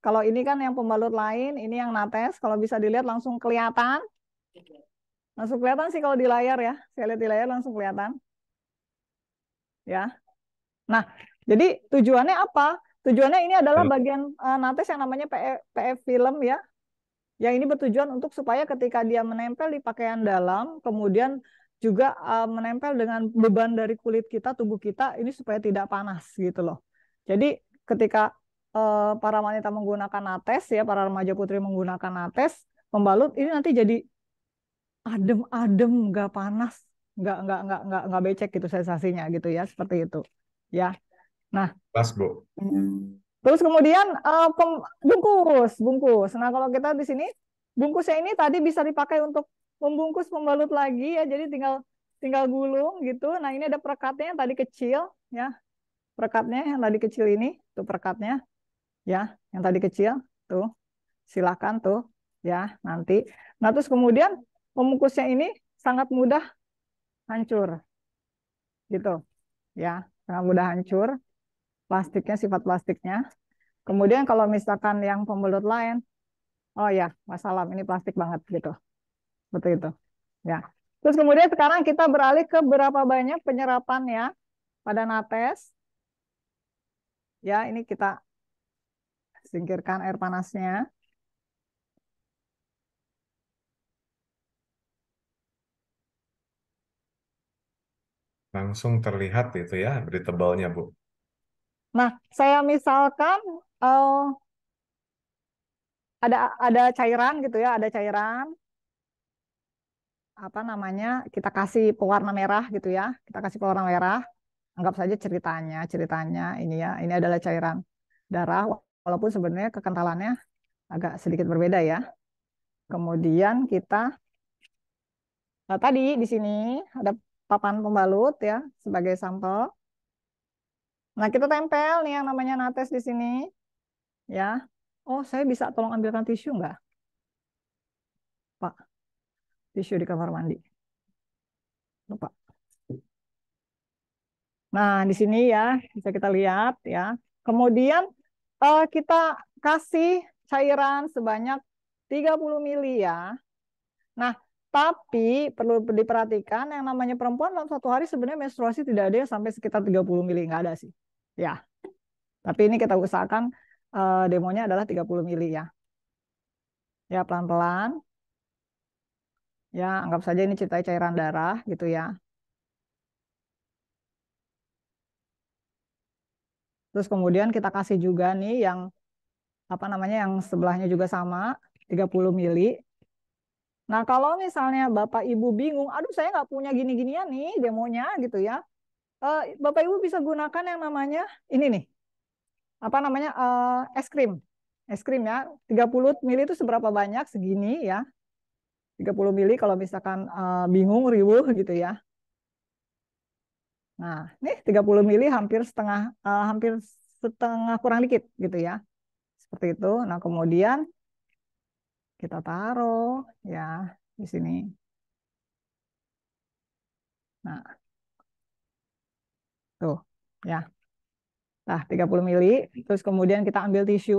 kalau ini kan yang pembalut lain ini yang nates kalau bisa dilihat langsung kelihatan langsung kelihatan sih kalau di layar ya saya lihat di layar langsung kelihatan ya nah jadi tujuannya apa tujuannya ini adalah bagian uh, nates yang namanya PF, e, PF e film ya yang ini bertujuan untuk supaya ketika dia menempel di pakaian dalam, kemudian juga uh, menempel dengan beban dari kulit kita, tubuh kita, ini supaya tidak panas gitu loh. Jadi ketika uh, para wanita menggunakan nates ya, para remaja putri menggunakan nates, pembalut ini nanti jadi adem-adem, nggak panas, nggak nggak nggak nggak nggak becek gitu sensasinya gitu ya, seperti itu ya. Nah, pas bu. Hmm. Terus kemudian uh, pem, bungkus, bungkus. Nah kalau kita di sini bungkusnya ini tadi bisa dipakai untuk membungkus pembalut lagi ya. Jadi tinggal tinggal gulung gitu. Nah ini ada perekatnya yang tadi kecil ya. Perekatnya yang tadi kecil ini tuh perekatnya ya. Yang tadi kecil tuh silakan tuh ya nanti. Nah terus kemudian pembungkusnya ini sangat mudah hancur gitu ya sangat mudah hancur plastiknya, sifat plastiknya. Kemudian kalau misalkan yang pembelut lain, oh ya, wassalam, ini plastik banget gitu. Betul itu. Ya. Terus kemudian sekarang kita beralih ke berapa banyak penyerapan ya pada nates. Ya, ini kita singkirkan air panasnya. Langsung terlihat itu ya, dari tebalnya, Bu. Nah, saya misalkan uh, ada ada cairan gitu ya, ada cairan apa namanya kita kasih pewarna merah gitu ya, kita kasih pewarna merah. Anggap saja ceritanya, ceritanya ini ya, ini adalah cairan darah, walaupun sebenarnya kekentalannya agak sedikit berbeda ya. Kemudian kita nah, tadi di sini ada papan pembalut ya sebagai sampel. Nah, kita tempel nih yang namanya nates di sini. Ya. Oh, saya bisa tolong ambilkan tisu nggak? Pak. Tisu di kamar mandi. Lupa. Nah, di sini ya, bisa kita lihat ya. Kemudian eh, kita kasih cairan sebanyak 30 mili ya. Nah, tapi perlu diperhatikan yang namanya perempuan dalam satu hari sebenarnya menstruasi tidak ada sampai sekitar 30 mili. Nggak ada sih. Ya. Tapi ini kita usahakan uh, demonya adalah 30 mili ya. Ya pelan-pelan. Ya anggap saja ini cerita cairan darah gitu ya. Terus kemudian kita kasih juga nih yang apa namanya yang sebelahnya juga sama 30 mili Nah, kalau misalnya Bapak Ibu bingung, aduh saya nggak punya gini-ginian nih demonya gitu ya. Uh, Bapak Ibu bisa gunakan yang namanya ini nih. Apa namanya? Uh, es krim. Es krim ya. 30 ml itu seberapa banyak? Segini ya. 30 ml kalau misalkan uh, bingung, riuh gitu ya. Nah, nih 30 ml hampir setengah uh, hampir setengah kurang dikit gitu ya. Seperti itu. Nah, kemudian kita taruh ya di sini. Nah, tuh ya. Nah, 30 mili. Terus kemudian kita ambil tisu.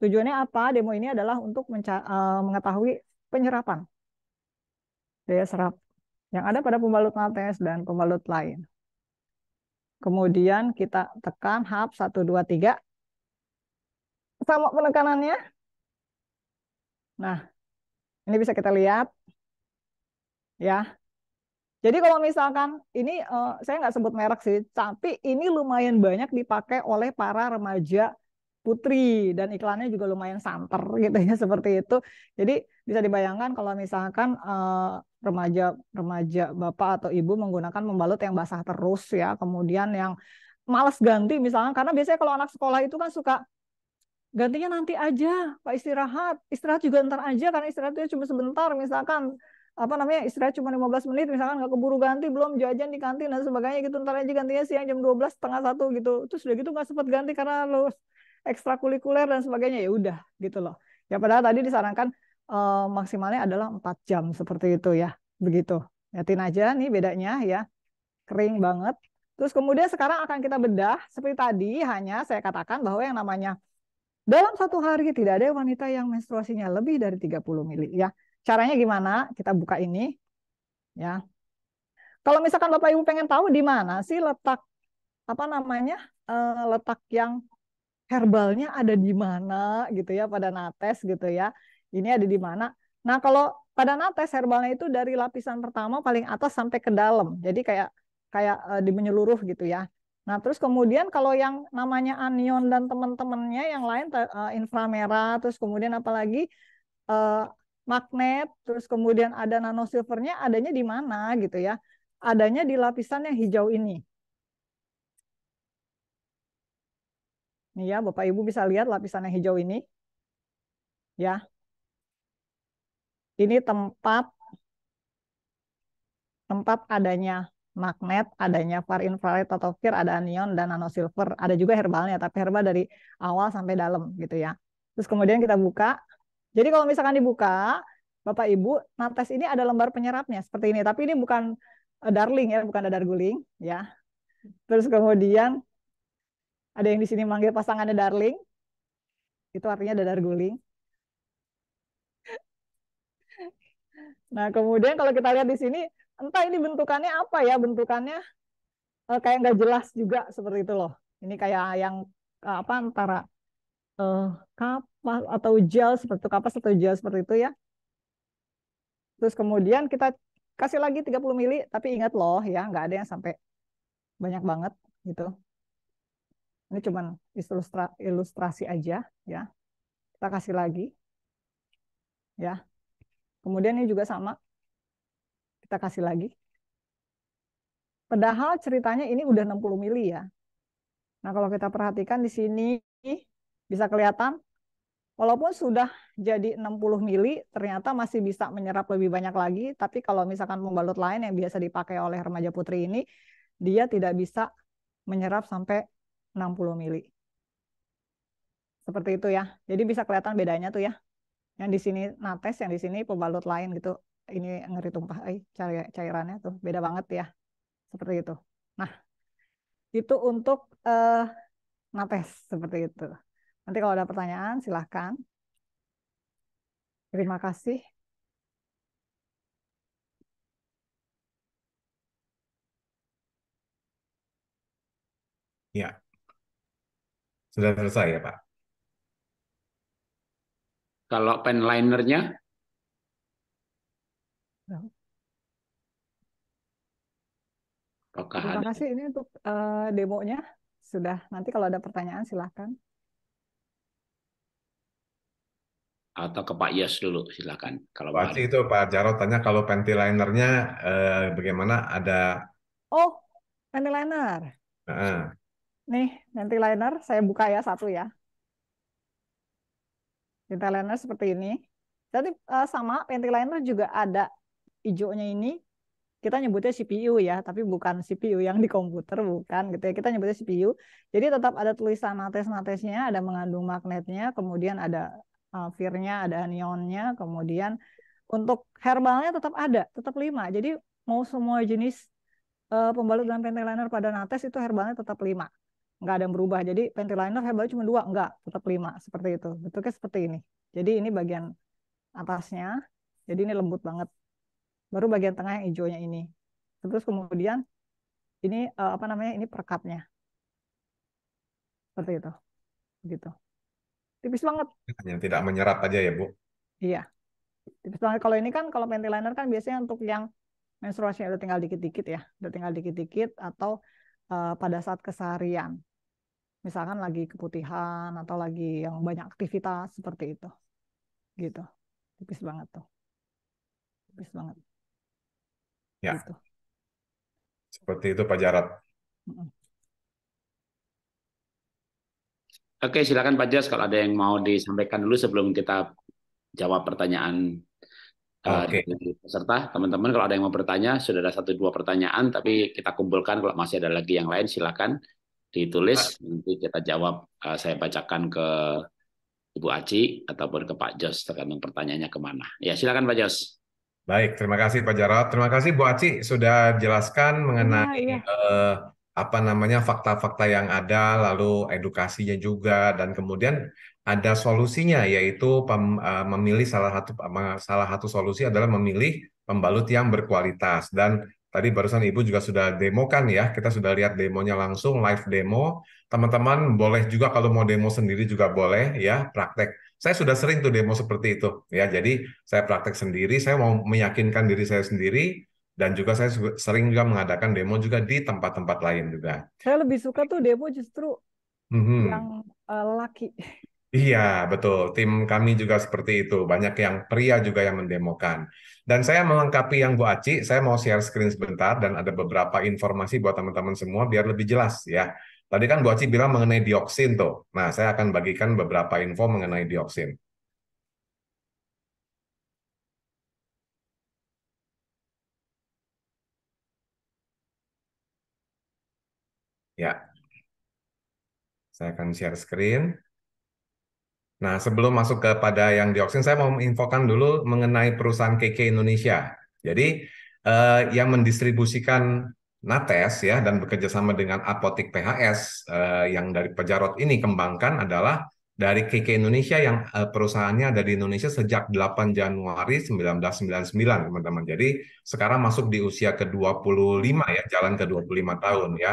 Tujuannya apa? Demo ini adalah untuk eh, mengetahui penyerapan. Daya serap yang ada pada pembalut nates dan pembalut lain. Kemudian kita tekan hap 1, 2, 3. Sama penekanannya, Nah, ini bisa kita lihat. Ya. Jadi kalau misalkan ini uh, saya nggak sebut merek sih, tapi ini lumayan banyak dipakai oleh para remaja putri dan iklannya juga lumayan santer (laughs) gitu ya seperti itu. Jadi bisa dibayangkan kalau misalkan remaja eh, remaja remaja bapak atau ibu menggunakan pembalut yang basah terus ya, kemudian yang malas ganti misalkan karena biasanya kalau anak sekolah itu kan suka gantinya nanti aja pak istirahat istirahat juga ntar aja karena istirahatnya cuma sebentar misalkan apa namanya istirahat cuma 15 menit misalkan nggak keburu ganti belum jajan di kantin dan sebagainya gitu ntar aja gantinya siang jam dua belas setengah satu gitu terus udah gitu nggak sempat ganti karena lo ekstrakurikuler dan sebagainya ya udah gitu loh ya padahal tadi disarankan eh, maksimalnya adalah empat jam seperti itu ya begitu liatin aja nih bedanya ya kering banget terus kemudian sekarang akan kita bedah seperti tadi hanya saya katakan bahwa yang namanya dalam satu hari tidak ada wanita yang menstruasinya lebih dari 30 mili ya. Caranya gimana? Kita buka ini. Ya. Kalau misalkan Bapak Ibu pengen tahu di mana sih letak apa namanya? Uh, letak yang herbalnya ada di mana gitu ya pada nates gitu ya. Ini ada di mana? Nah, kalau pada nates herbalnya itu dari lapisan pertama paling atas sampai ke dalam. Jadi kayak kayak uh, di menyeluruh gitu ya. Nah, terus kemudian kalau yang namanya anion dan teman-temannya yang lain uh, inframerah, terus kemudian apalagi uh, magnet, terus kemudian ada nanosilvernya adanya di mana gitu ya? Adanya di lapisan yang hijau ini. Nih ya, Bapak Ibu bisa lihat lapisan yang hijau ini. Ya. Ini tempat tempat adanya magnet, adanya far infrared atau FIR, ada anion dan nano silver, ada juga herbalnya, tapi herbal dari awal sampai dalam gitu ya. Terus kemudian kita buka. Jadi kalau misalkan dibuka, Bapak Ibu, nates ini ada lembar penyerapnya seperti ini, tapi ini bukan eh, darling ya, bukan dadar guling ya. Terus kemudian ada yang di sini manggil pasangannya darling. Itu artinya dadar guling. Nah, kemudian kalau kita lihat di sini entah ini bentukannya apa ya bentukannya uh, kayak nggak jelas juga seperti itu loh ini kayak yang eh, apa antara uh, eh, kapas atau gel seperti itu kapas atau gel seperti itu ya terus kemudian kita kasih lagi 30 mili tapi ingat loh ya nggak ada yang sampai banyak banget gitu ini cuman ilustra ilustrasi aja ya kita kasih lagi ya kemudian ini juga sama kita kasih lagi. Padahal ceritanya ini udah 60 mili ya. Nah, kalau kita perhatikan di sini bisa kelihatan walaupun sudah jadi 60 mili ternyata masih bisa menyerap lebih banyak lagi, tapi kalau misalkan pembalut lain yang biasa dipakai oleh remaja putri ini dia tidak bisa menyerap sampai 60 mili. Seperti itu ya. Jadi bisa kelihatan bedanya tuh ya. Yang di sini nates, yang di sini pembalut lain gitu ini ngeri tumpah eh, cair, cairannya tuh beda banget ya seperti itu nah itu untuk eh, napes seperti itu nanti kalau ada pertanyaan silahkan terima kasih Ya. Sudah selesai ya, Pak? Kalau penlinernya? Apakah Terima kasih ini untuk uh, demonya sudah. Nanti kalau ada pertanyaan silahkan. Atau ke Pak Yos dulu Silahkan. Kalau Pasti itu Pak Jarot tanya kalau panty linernya eh, bagaimana ada. Oh panty liner. Uh. Nih panty liner saya buka ya satu ya. Panty liner seperti ini. Jadi eh, sama panty liner juga ada hijaunya ini kita nyebutnya CPU ya, tapi bukan CPU yang di komputer, bukan gitu ya. Kita nyebutnya CPU. Jadi tetap ada tulisan nates natesnya ada mengandung magnetnya, kemudian ada uh, firnya, ada anionnya, kemudian untuk herbalnya tetap ada, tetap lima. Jadi mau semua jenis uh, pembalut panty liner pada nates itu herbalnya tetap lima. Nggak ada yang berubah. Jadi liner herbalnya cuma dua, nggak, tetap lima. Seperti itu. Bentuknya seperti ini. Jadi ini bagian atasnya. Jadi ini lembut banget baru bagian tengah yang hijaunya ini. Terus kemudian ini uh, apa namanya? Ini perkatnya. Seperti itu. Begitu. Tipis banget. Yang tidak menyerap aja ya, Bu. Iya. Tipis banget. Kalau ini kan kalau panty liner kan biasanya untuk yang menstruasinya udah tinggal dikit-dikit ya, udah tinggal dikit-dikit atau uh, pada saat keseharian. Misalkan lagi keputihan atau lagi yang banyak aktivitas seperti itu. Gitu. Tipis banget tuh. Tipis banget. Ya. Gitu. Seperti itu Pak Jarod. Oke, silakan Pak Jas kalau ada yang mau disampaikan dulu sebelum kita jawab pertanyaan eh, Okay. Peserta, teman-teman kalau ada yang mau bertanya, sudah ada satu dua pertanyaan, tapi kita kumpulkan kalau masih ada lagi yang lain silakan ditulis nanti kita jawab. Eh, saya bacakan ke Ibu Aci ataupun ke Pak Jos tergantung pertanyaannya kemana. Ya silakan Pak Jos. Baik, terima kasih Pak Jarot. Terima kasih Bu Aci sudah jelaskan mengenai ya, ya. Eh, apa namanya fakta-fakta yang ada, lalu edukasinya juga, dan kemudian ada solusinya yaitu pem, eh, memilih salah satu salah satu solusi adalah memilih pembalut yang berkualitas. Dan tadi barusan Ibu juga sudah demo kan ya, kita sudah lihat demonya langsung live demo. Teman-teman boleh juga kalau mau demo sendiri juga boleh ya praktek saya sudah sering tuh demo seperti itu ya. Jadi saya praktek sendiri, saya mau meyakinkan diri saya sendiri dan juga saya sering juga mengadakan demo juga di tempat-tempat lain juga. Saya lebih suka tuh demo justru mm-hmm. yang uh, laki. (laughs) Iya, betul. Tim kami juga seperti itu. Banyak yang pria juga yang mendemokan. Dan saya melengkapi yang Bu Aci, saya mau share screen sebentar dan ada beberapa informasi buat teman-teman semua biar lebih jelas ya. Tadi kan Bu Aci bilang mengenai dioksin tuh. Nah, saya akan bagikan beberapa info mengenai dioksin. Ya. Saya akan share screen. Nah, sebelum masuk kepada yang dioksin, saya mau menginfokan dulu mengenai perusahaan KK Indonesia. Jadi, eh, yang mendistribusikan Nates ya dan bekerja sama dengan Apotik PHS eh, yang dari Pejarot ini kembangkan adalah dari KK Indonesia yang eh, perusahaannya ada di Indonesia sejak 8 Januari 1999 teman-teman. Jadi sekarang masuk di usia ke-25 ya, jalan ke-25 tahun ya.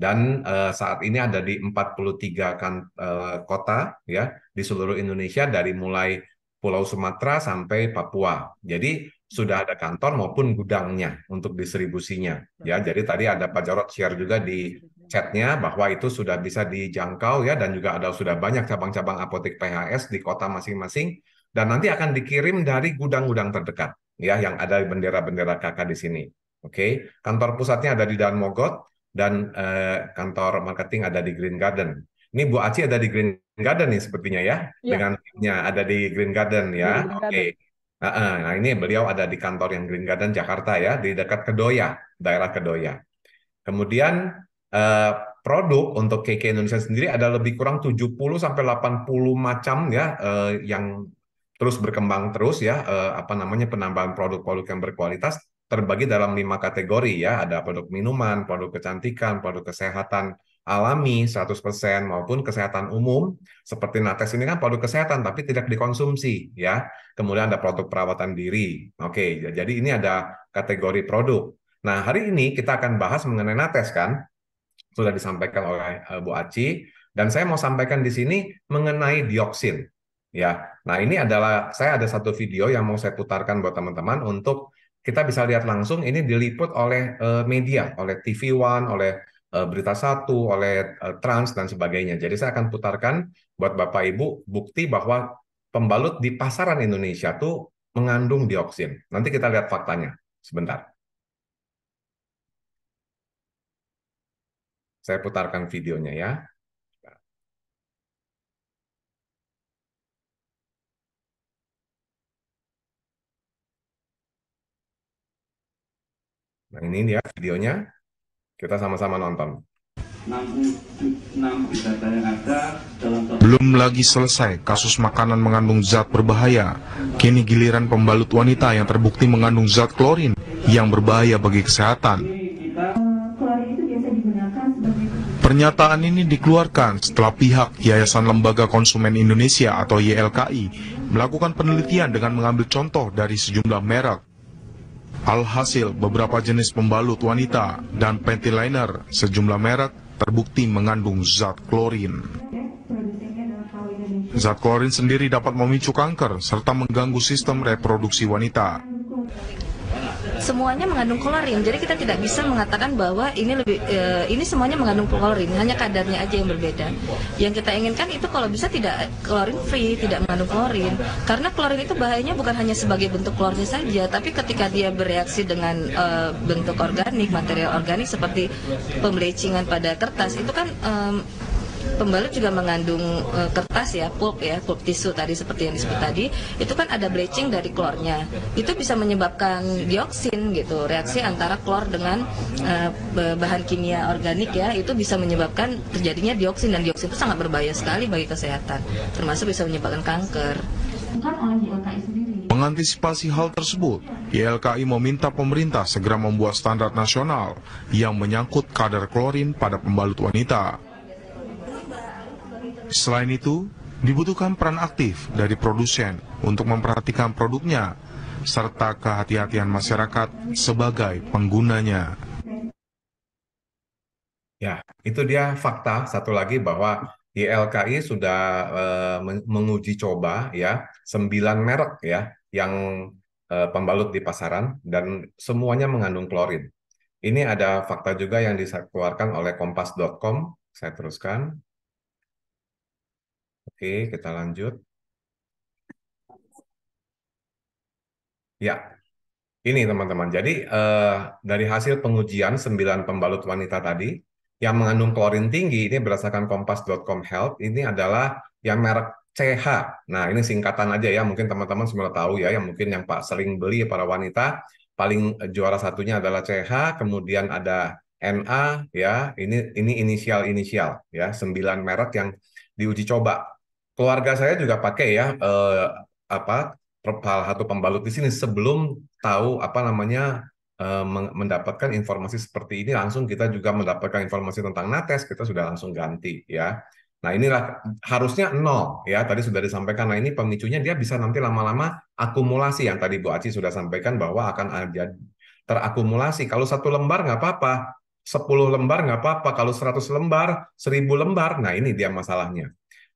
Dan eh, saat ini ada di 43 kan, eh, kota ya di seluruh Indonesia dari mulai Pulau Sumatera sampai Papua. Jadi sudah ada kantor maupun gudangnya untuk distribusinya. Ya, hmm. jadi tadi ada Pak Jarot share juga di chatnya bahwa itu sudah bisa dijangkau ya dan juga ada sudah banyak cabang-cabang apotek PHS di kota masing-masing dan nanti akan dikirim dari gudang-gudang terdekat ya yang ada bendera-bendera KK di sini. Oke, kantor pusatnya ada di Dan Mogot dan eh, kantor marketing ada di Green Garden. Ini Bu Aci ada di Green Garden nih sepertinya ya, ya. dengan timnya ada di Green Garden ya. Oke. Okay. Nah, ini beliau ada di kantor yang Green Garden Jakarta ya, di dekat Kedoya, daerah Kedoya. Kemudian eh, produk untuk KK Indonesia sendiri ada lebih kurang 70 sampai 80 macam ya eh, yang terus berkembang terus ya eh, apa namanya penambahan produk-produk yang berkualitas terbagi dalam lima kategori ya, ada produk minuman, produk kecantikan, produk kesehatan, alami 100% maupun kesehatan umum seperti nates ini kan produk kesehatan tapi tidak dikonsumsi ya. Kemudian ada produk perawatan diri. Oke, jadi ini ada kategori produk. Nah, hari ini kita akan bahas mengenai nates kan. Sudah disampaikan oleh eh, Bu Aci dan saya mau sampaikan di sini mengenai dioksin ya. Nah, ini adalah saya ada satu video yang mau saya putarkan buat teman-teman untuk kita bisa lihat langsung ini diliput oleh eh, media, oleh TV One, oleh Eh, berita Satu, oleh eh, Trans dan sebagainya. Jadi saya akan putarkan buat Bapak Ibu bukti bahwa pembalut di pasaran Indonesia tuh mengandung dioksin. Nanti kita lihat faktanya sebentar. Saya putarkan videonya ya. Nah ini dia videonya. Kita sama-sama nonton. belum lagi selesai kasus makanan mengandung zat berbahaya. Kini giliran pembalut wanita yang terbukti mengandung zat klorin yang berbahaya bagi kesehatan. Pernyataan ini dikeluarkan setelah pihak Yayasan Lembaga Konsumen Indonesia atau YLKI melakukan penelitian dengan mengambil contoh dari sejumlah merek. Alhasil, beberapa jenis pembalut wanita dan panty liner sejumlah merek terbukti mengandung zat klorin. Zat klorin sendiri dapat memicu kanker serta mengganggu sistem reproduksi wanita semuanya mengandung klorin, Jadi kita tidak bisa mengatakan bahwa ini lebih e, ini semuanya mengandung klorin hanya kadarnya aja yang berbeda. Yang kita inginkan itu kalau bisa tidak klorin free, tidak mengandung klorin. Karena klorin itu bahayanya bukan hanya sebagai bentuk klorin saja, tapi ketika dia bereaksi dengan e, bentuk organik, material organik seperti pembleachingan pada kertas itu kan e, pembalut juga mengandung e, kertas ya, pulp ya, pulp tisu tadi seperti yang disebut ya. tadi, itu kan ada bleaching dari klornya. Itu bisa menyebabkan dioksin gitu, reaksi antara klor dengan e, bahan kimia organik ya, itu bisa menyebabkan terjadinya dioksin dan dioksin itu sangat berbahaya sekali bagi kesehatan, termasuk bisa menyebabkan kanker. Mengantisipasi hal tersebut, YLKI meminta pemerintah segera membuat standar nasional yang menyangkut kadar klorin pada pembalut wanita. Selain itu, dibutuhkan peran aktif dari produsen untuk memperhatikan produknya, serta kehati-hatian masyarakat sebagai penggunanya. Ya, itu dia fakta satu lagi bahwa di LKI sudah e, menguji coba ya sembilan merek ya yang e, pembalut di pasaran dan semuanya mengandung klorin. Ini ada fakta juga yang dikeluarkan oleh kompas.com. Saya teruskan. Oke, kita lanjut. Ya, ini teman-teman. Jadi eh, dari hasil pengujian sembilan pembalut wanita tadi, yang mengandung klorin tinggi, ini berdasarkan kompas.com health, ini adalah yang merek CH. Nah, ini singkatan aja ya, mungkin teman-teman semua tahu ya, yang mungkin yang Pak sering beli para wanita, paling eh, juara satunya adalah CH, kemudian ada NA ya, ini ini inisial-inisial ya, Sembilan merek yang diuji coba keluarga saya juga pakai ya hmm. eh, apa perpal atau pembalut di sini sebelum tahu apa namanya eh, mendapatkan informasi seperti ini langsung kita juga mendapatkan informasi tentang nates kita sudah langsung ganti ya nah inilah harusnya nol ya tadi sudah disampaikan nah ini pemicunya dia bisa nanti lama-lama akumulasi yang tadi Bu Aci sudah sampaikan bahwa akan ada terakumulasi kalau satu lembar nggak apa-apa 10 lembar nggak apa-apa, kalau 100 lembar, 1000 lembar, nah ini dia masalahnya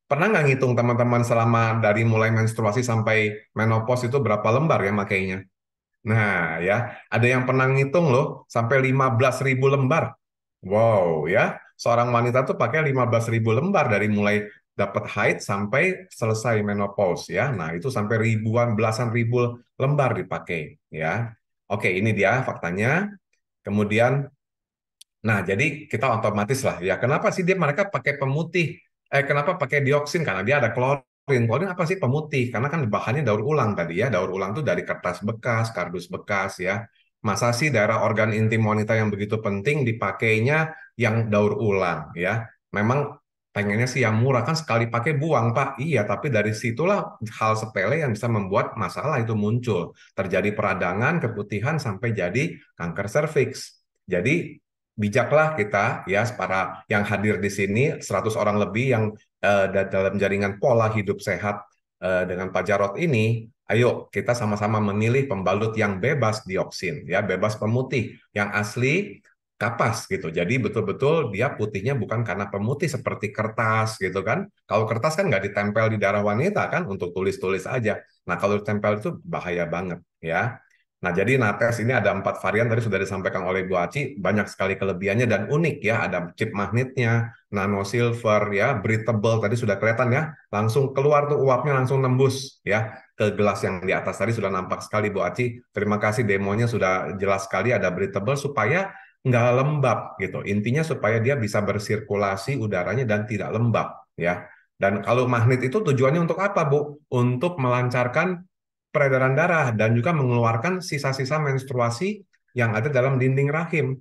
pernah nggak ngitung teman-teman selama dari mulai menstruasi sampai menopause itu berapa lembar ya makainya? Nah ya, ada yang pernah ngitung loh sampai 15 ribu lembar. Wow ya, seorang wanita tuh pakai 15 ribu lembar dari mulai dapat haid sampai selesai menopause ya. Nah itu sampai ribuan belasan ribu lembar dipakai ya. Oke ini dia faktanya. Kemudian Nah, jadi kita otomatis lah ya. Kenapa sih dia mereka pakai pemutih? eh, kenapa pakai dioksin? Karena dia ada klorin. Klorin apa sih? Pemutih. Karena kan bahannya daur ulang tadi ya. Daur ulang tuh dari kertas bekas, kardus bekas ya. Masa sih daerah organ intim wanita yang begitu penting dipakainya yang daur ulang ya. Memang pengennya sih yang murah kan sekali pakai buang pak iya tapi dari situlah hal sepele yang bisa membuat masalah itu muncul terjadi peradangan keputihan sampai jadi kanker serviks jadi bijaklah kita ya para yang hadir di sini 100 orang lebih yang uh, dalam jaringan pola hidup sehat uh, dengan Pak Jarot ini ayo kita sama-sama memilih pembalut yang bebas dioksin ya bebas pemutih yang asli kapas gitu. Jadi betul-betul dia putihnya bukan karena pemutih seperti kertas gitu kan. Kalau kertas kan nggak ditempel di darah wanita kan untuk tulis-tulis aja. Nah kalau ditempel itu bahaya banget ya. Nah, jadi Nates ini ada empat varian tadi sudah disampaikan oleh Bu Aci, banyak sekali kelebihannya dan unik ya. Ada chip magnetnya, nano silver ya, breathable tadi sudah kelihatan ya. Langsung keluar tuh uapnya langsung nembus ya ke gelas yang di atas tadi sudah nampak sekali Bu Aci. Terima kasih demonya sudah jelas sekali ada breathable supaya nggak lembab gitu. Intinya supaya dia bisa bersirkulasi udaranya dan tidak lembab ya. Dan kalau magnet itu tujuannya untuk apa, Bu? Untuk melancarkan peredaran darah dan juga mengeluarkan sisa-sisa menstruasi yang ada dalam dinding rahim.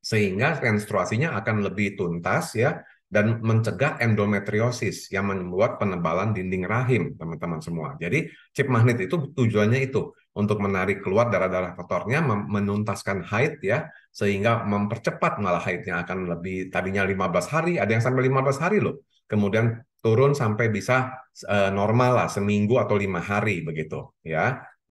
Sehingga menstruasinya akan lebih tuntas ya dan mencegah endometriosis yang membuat penebalan dinding rahim, teman-teman semua. Jadi chip magnet itu tujuannya itu untuk menarik keluar darah-darah kotornya, menuntaskan haid ya, sehingga mempercepat malah haidnya akan lebih tadinya 15 hari, ada yang sampai 15 hari loh. Kemudian turun sampai bisa Eh, normal lah seminggu atau lima hari begitu ya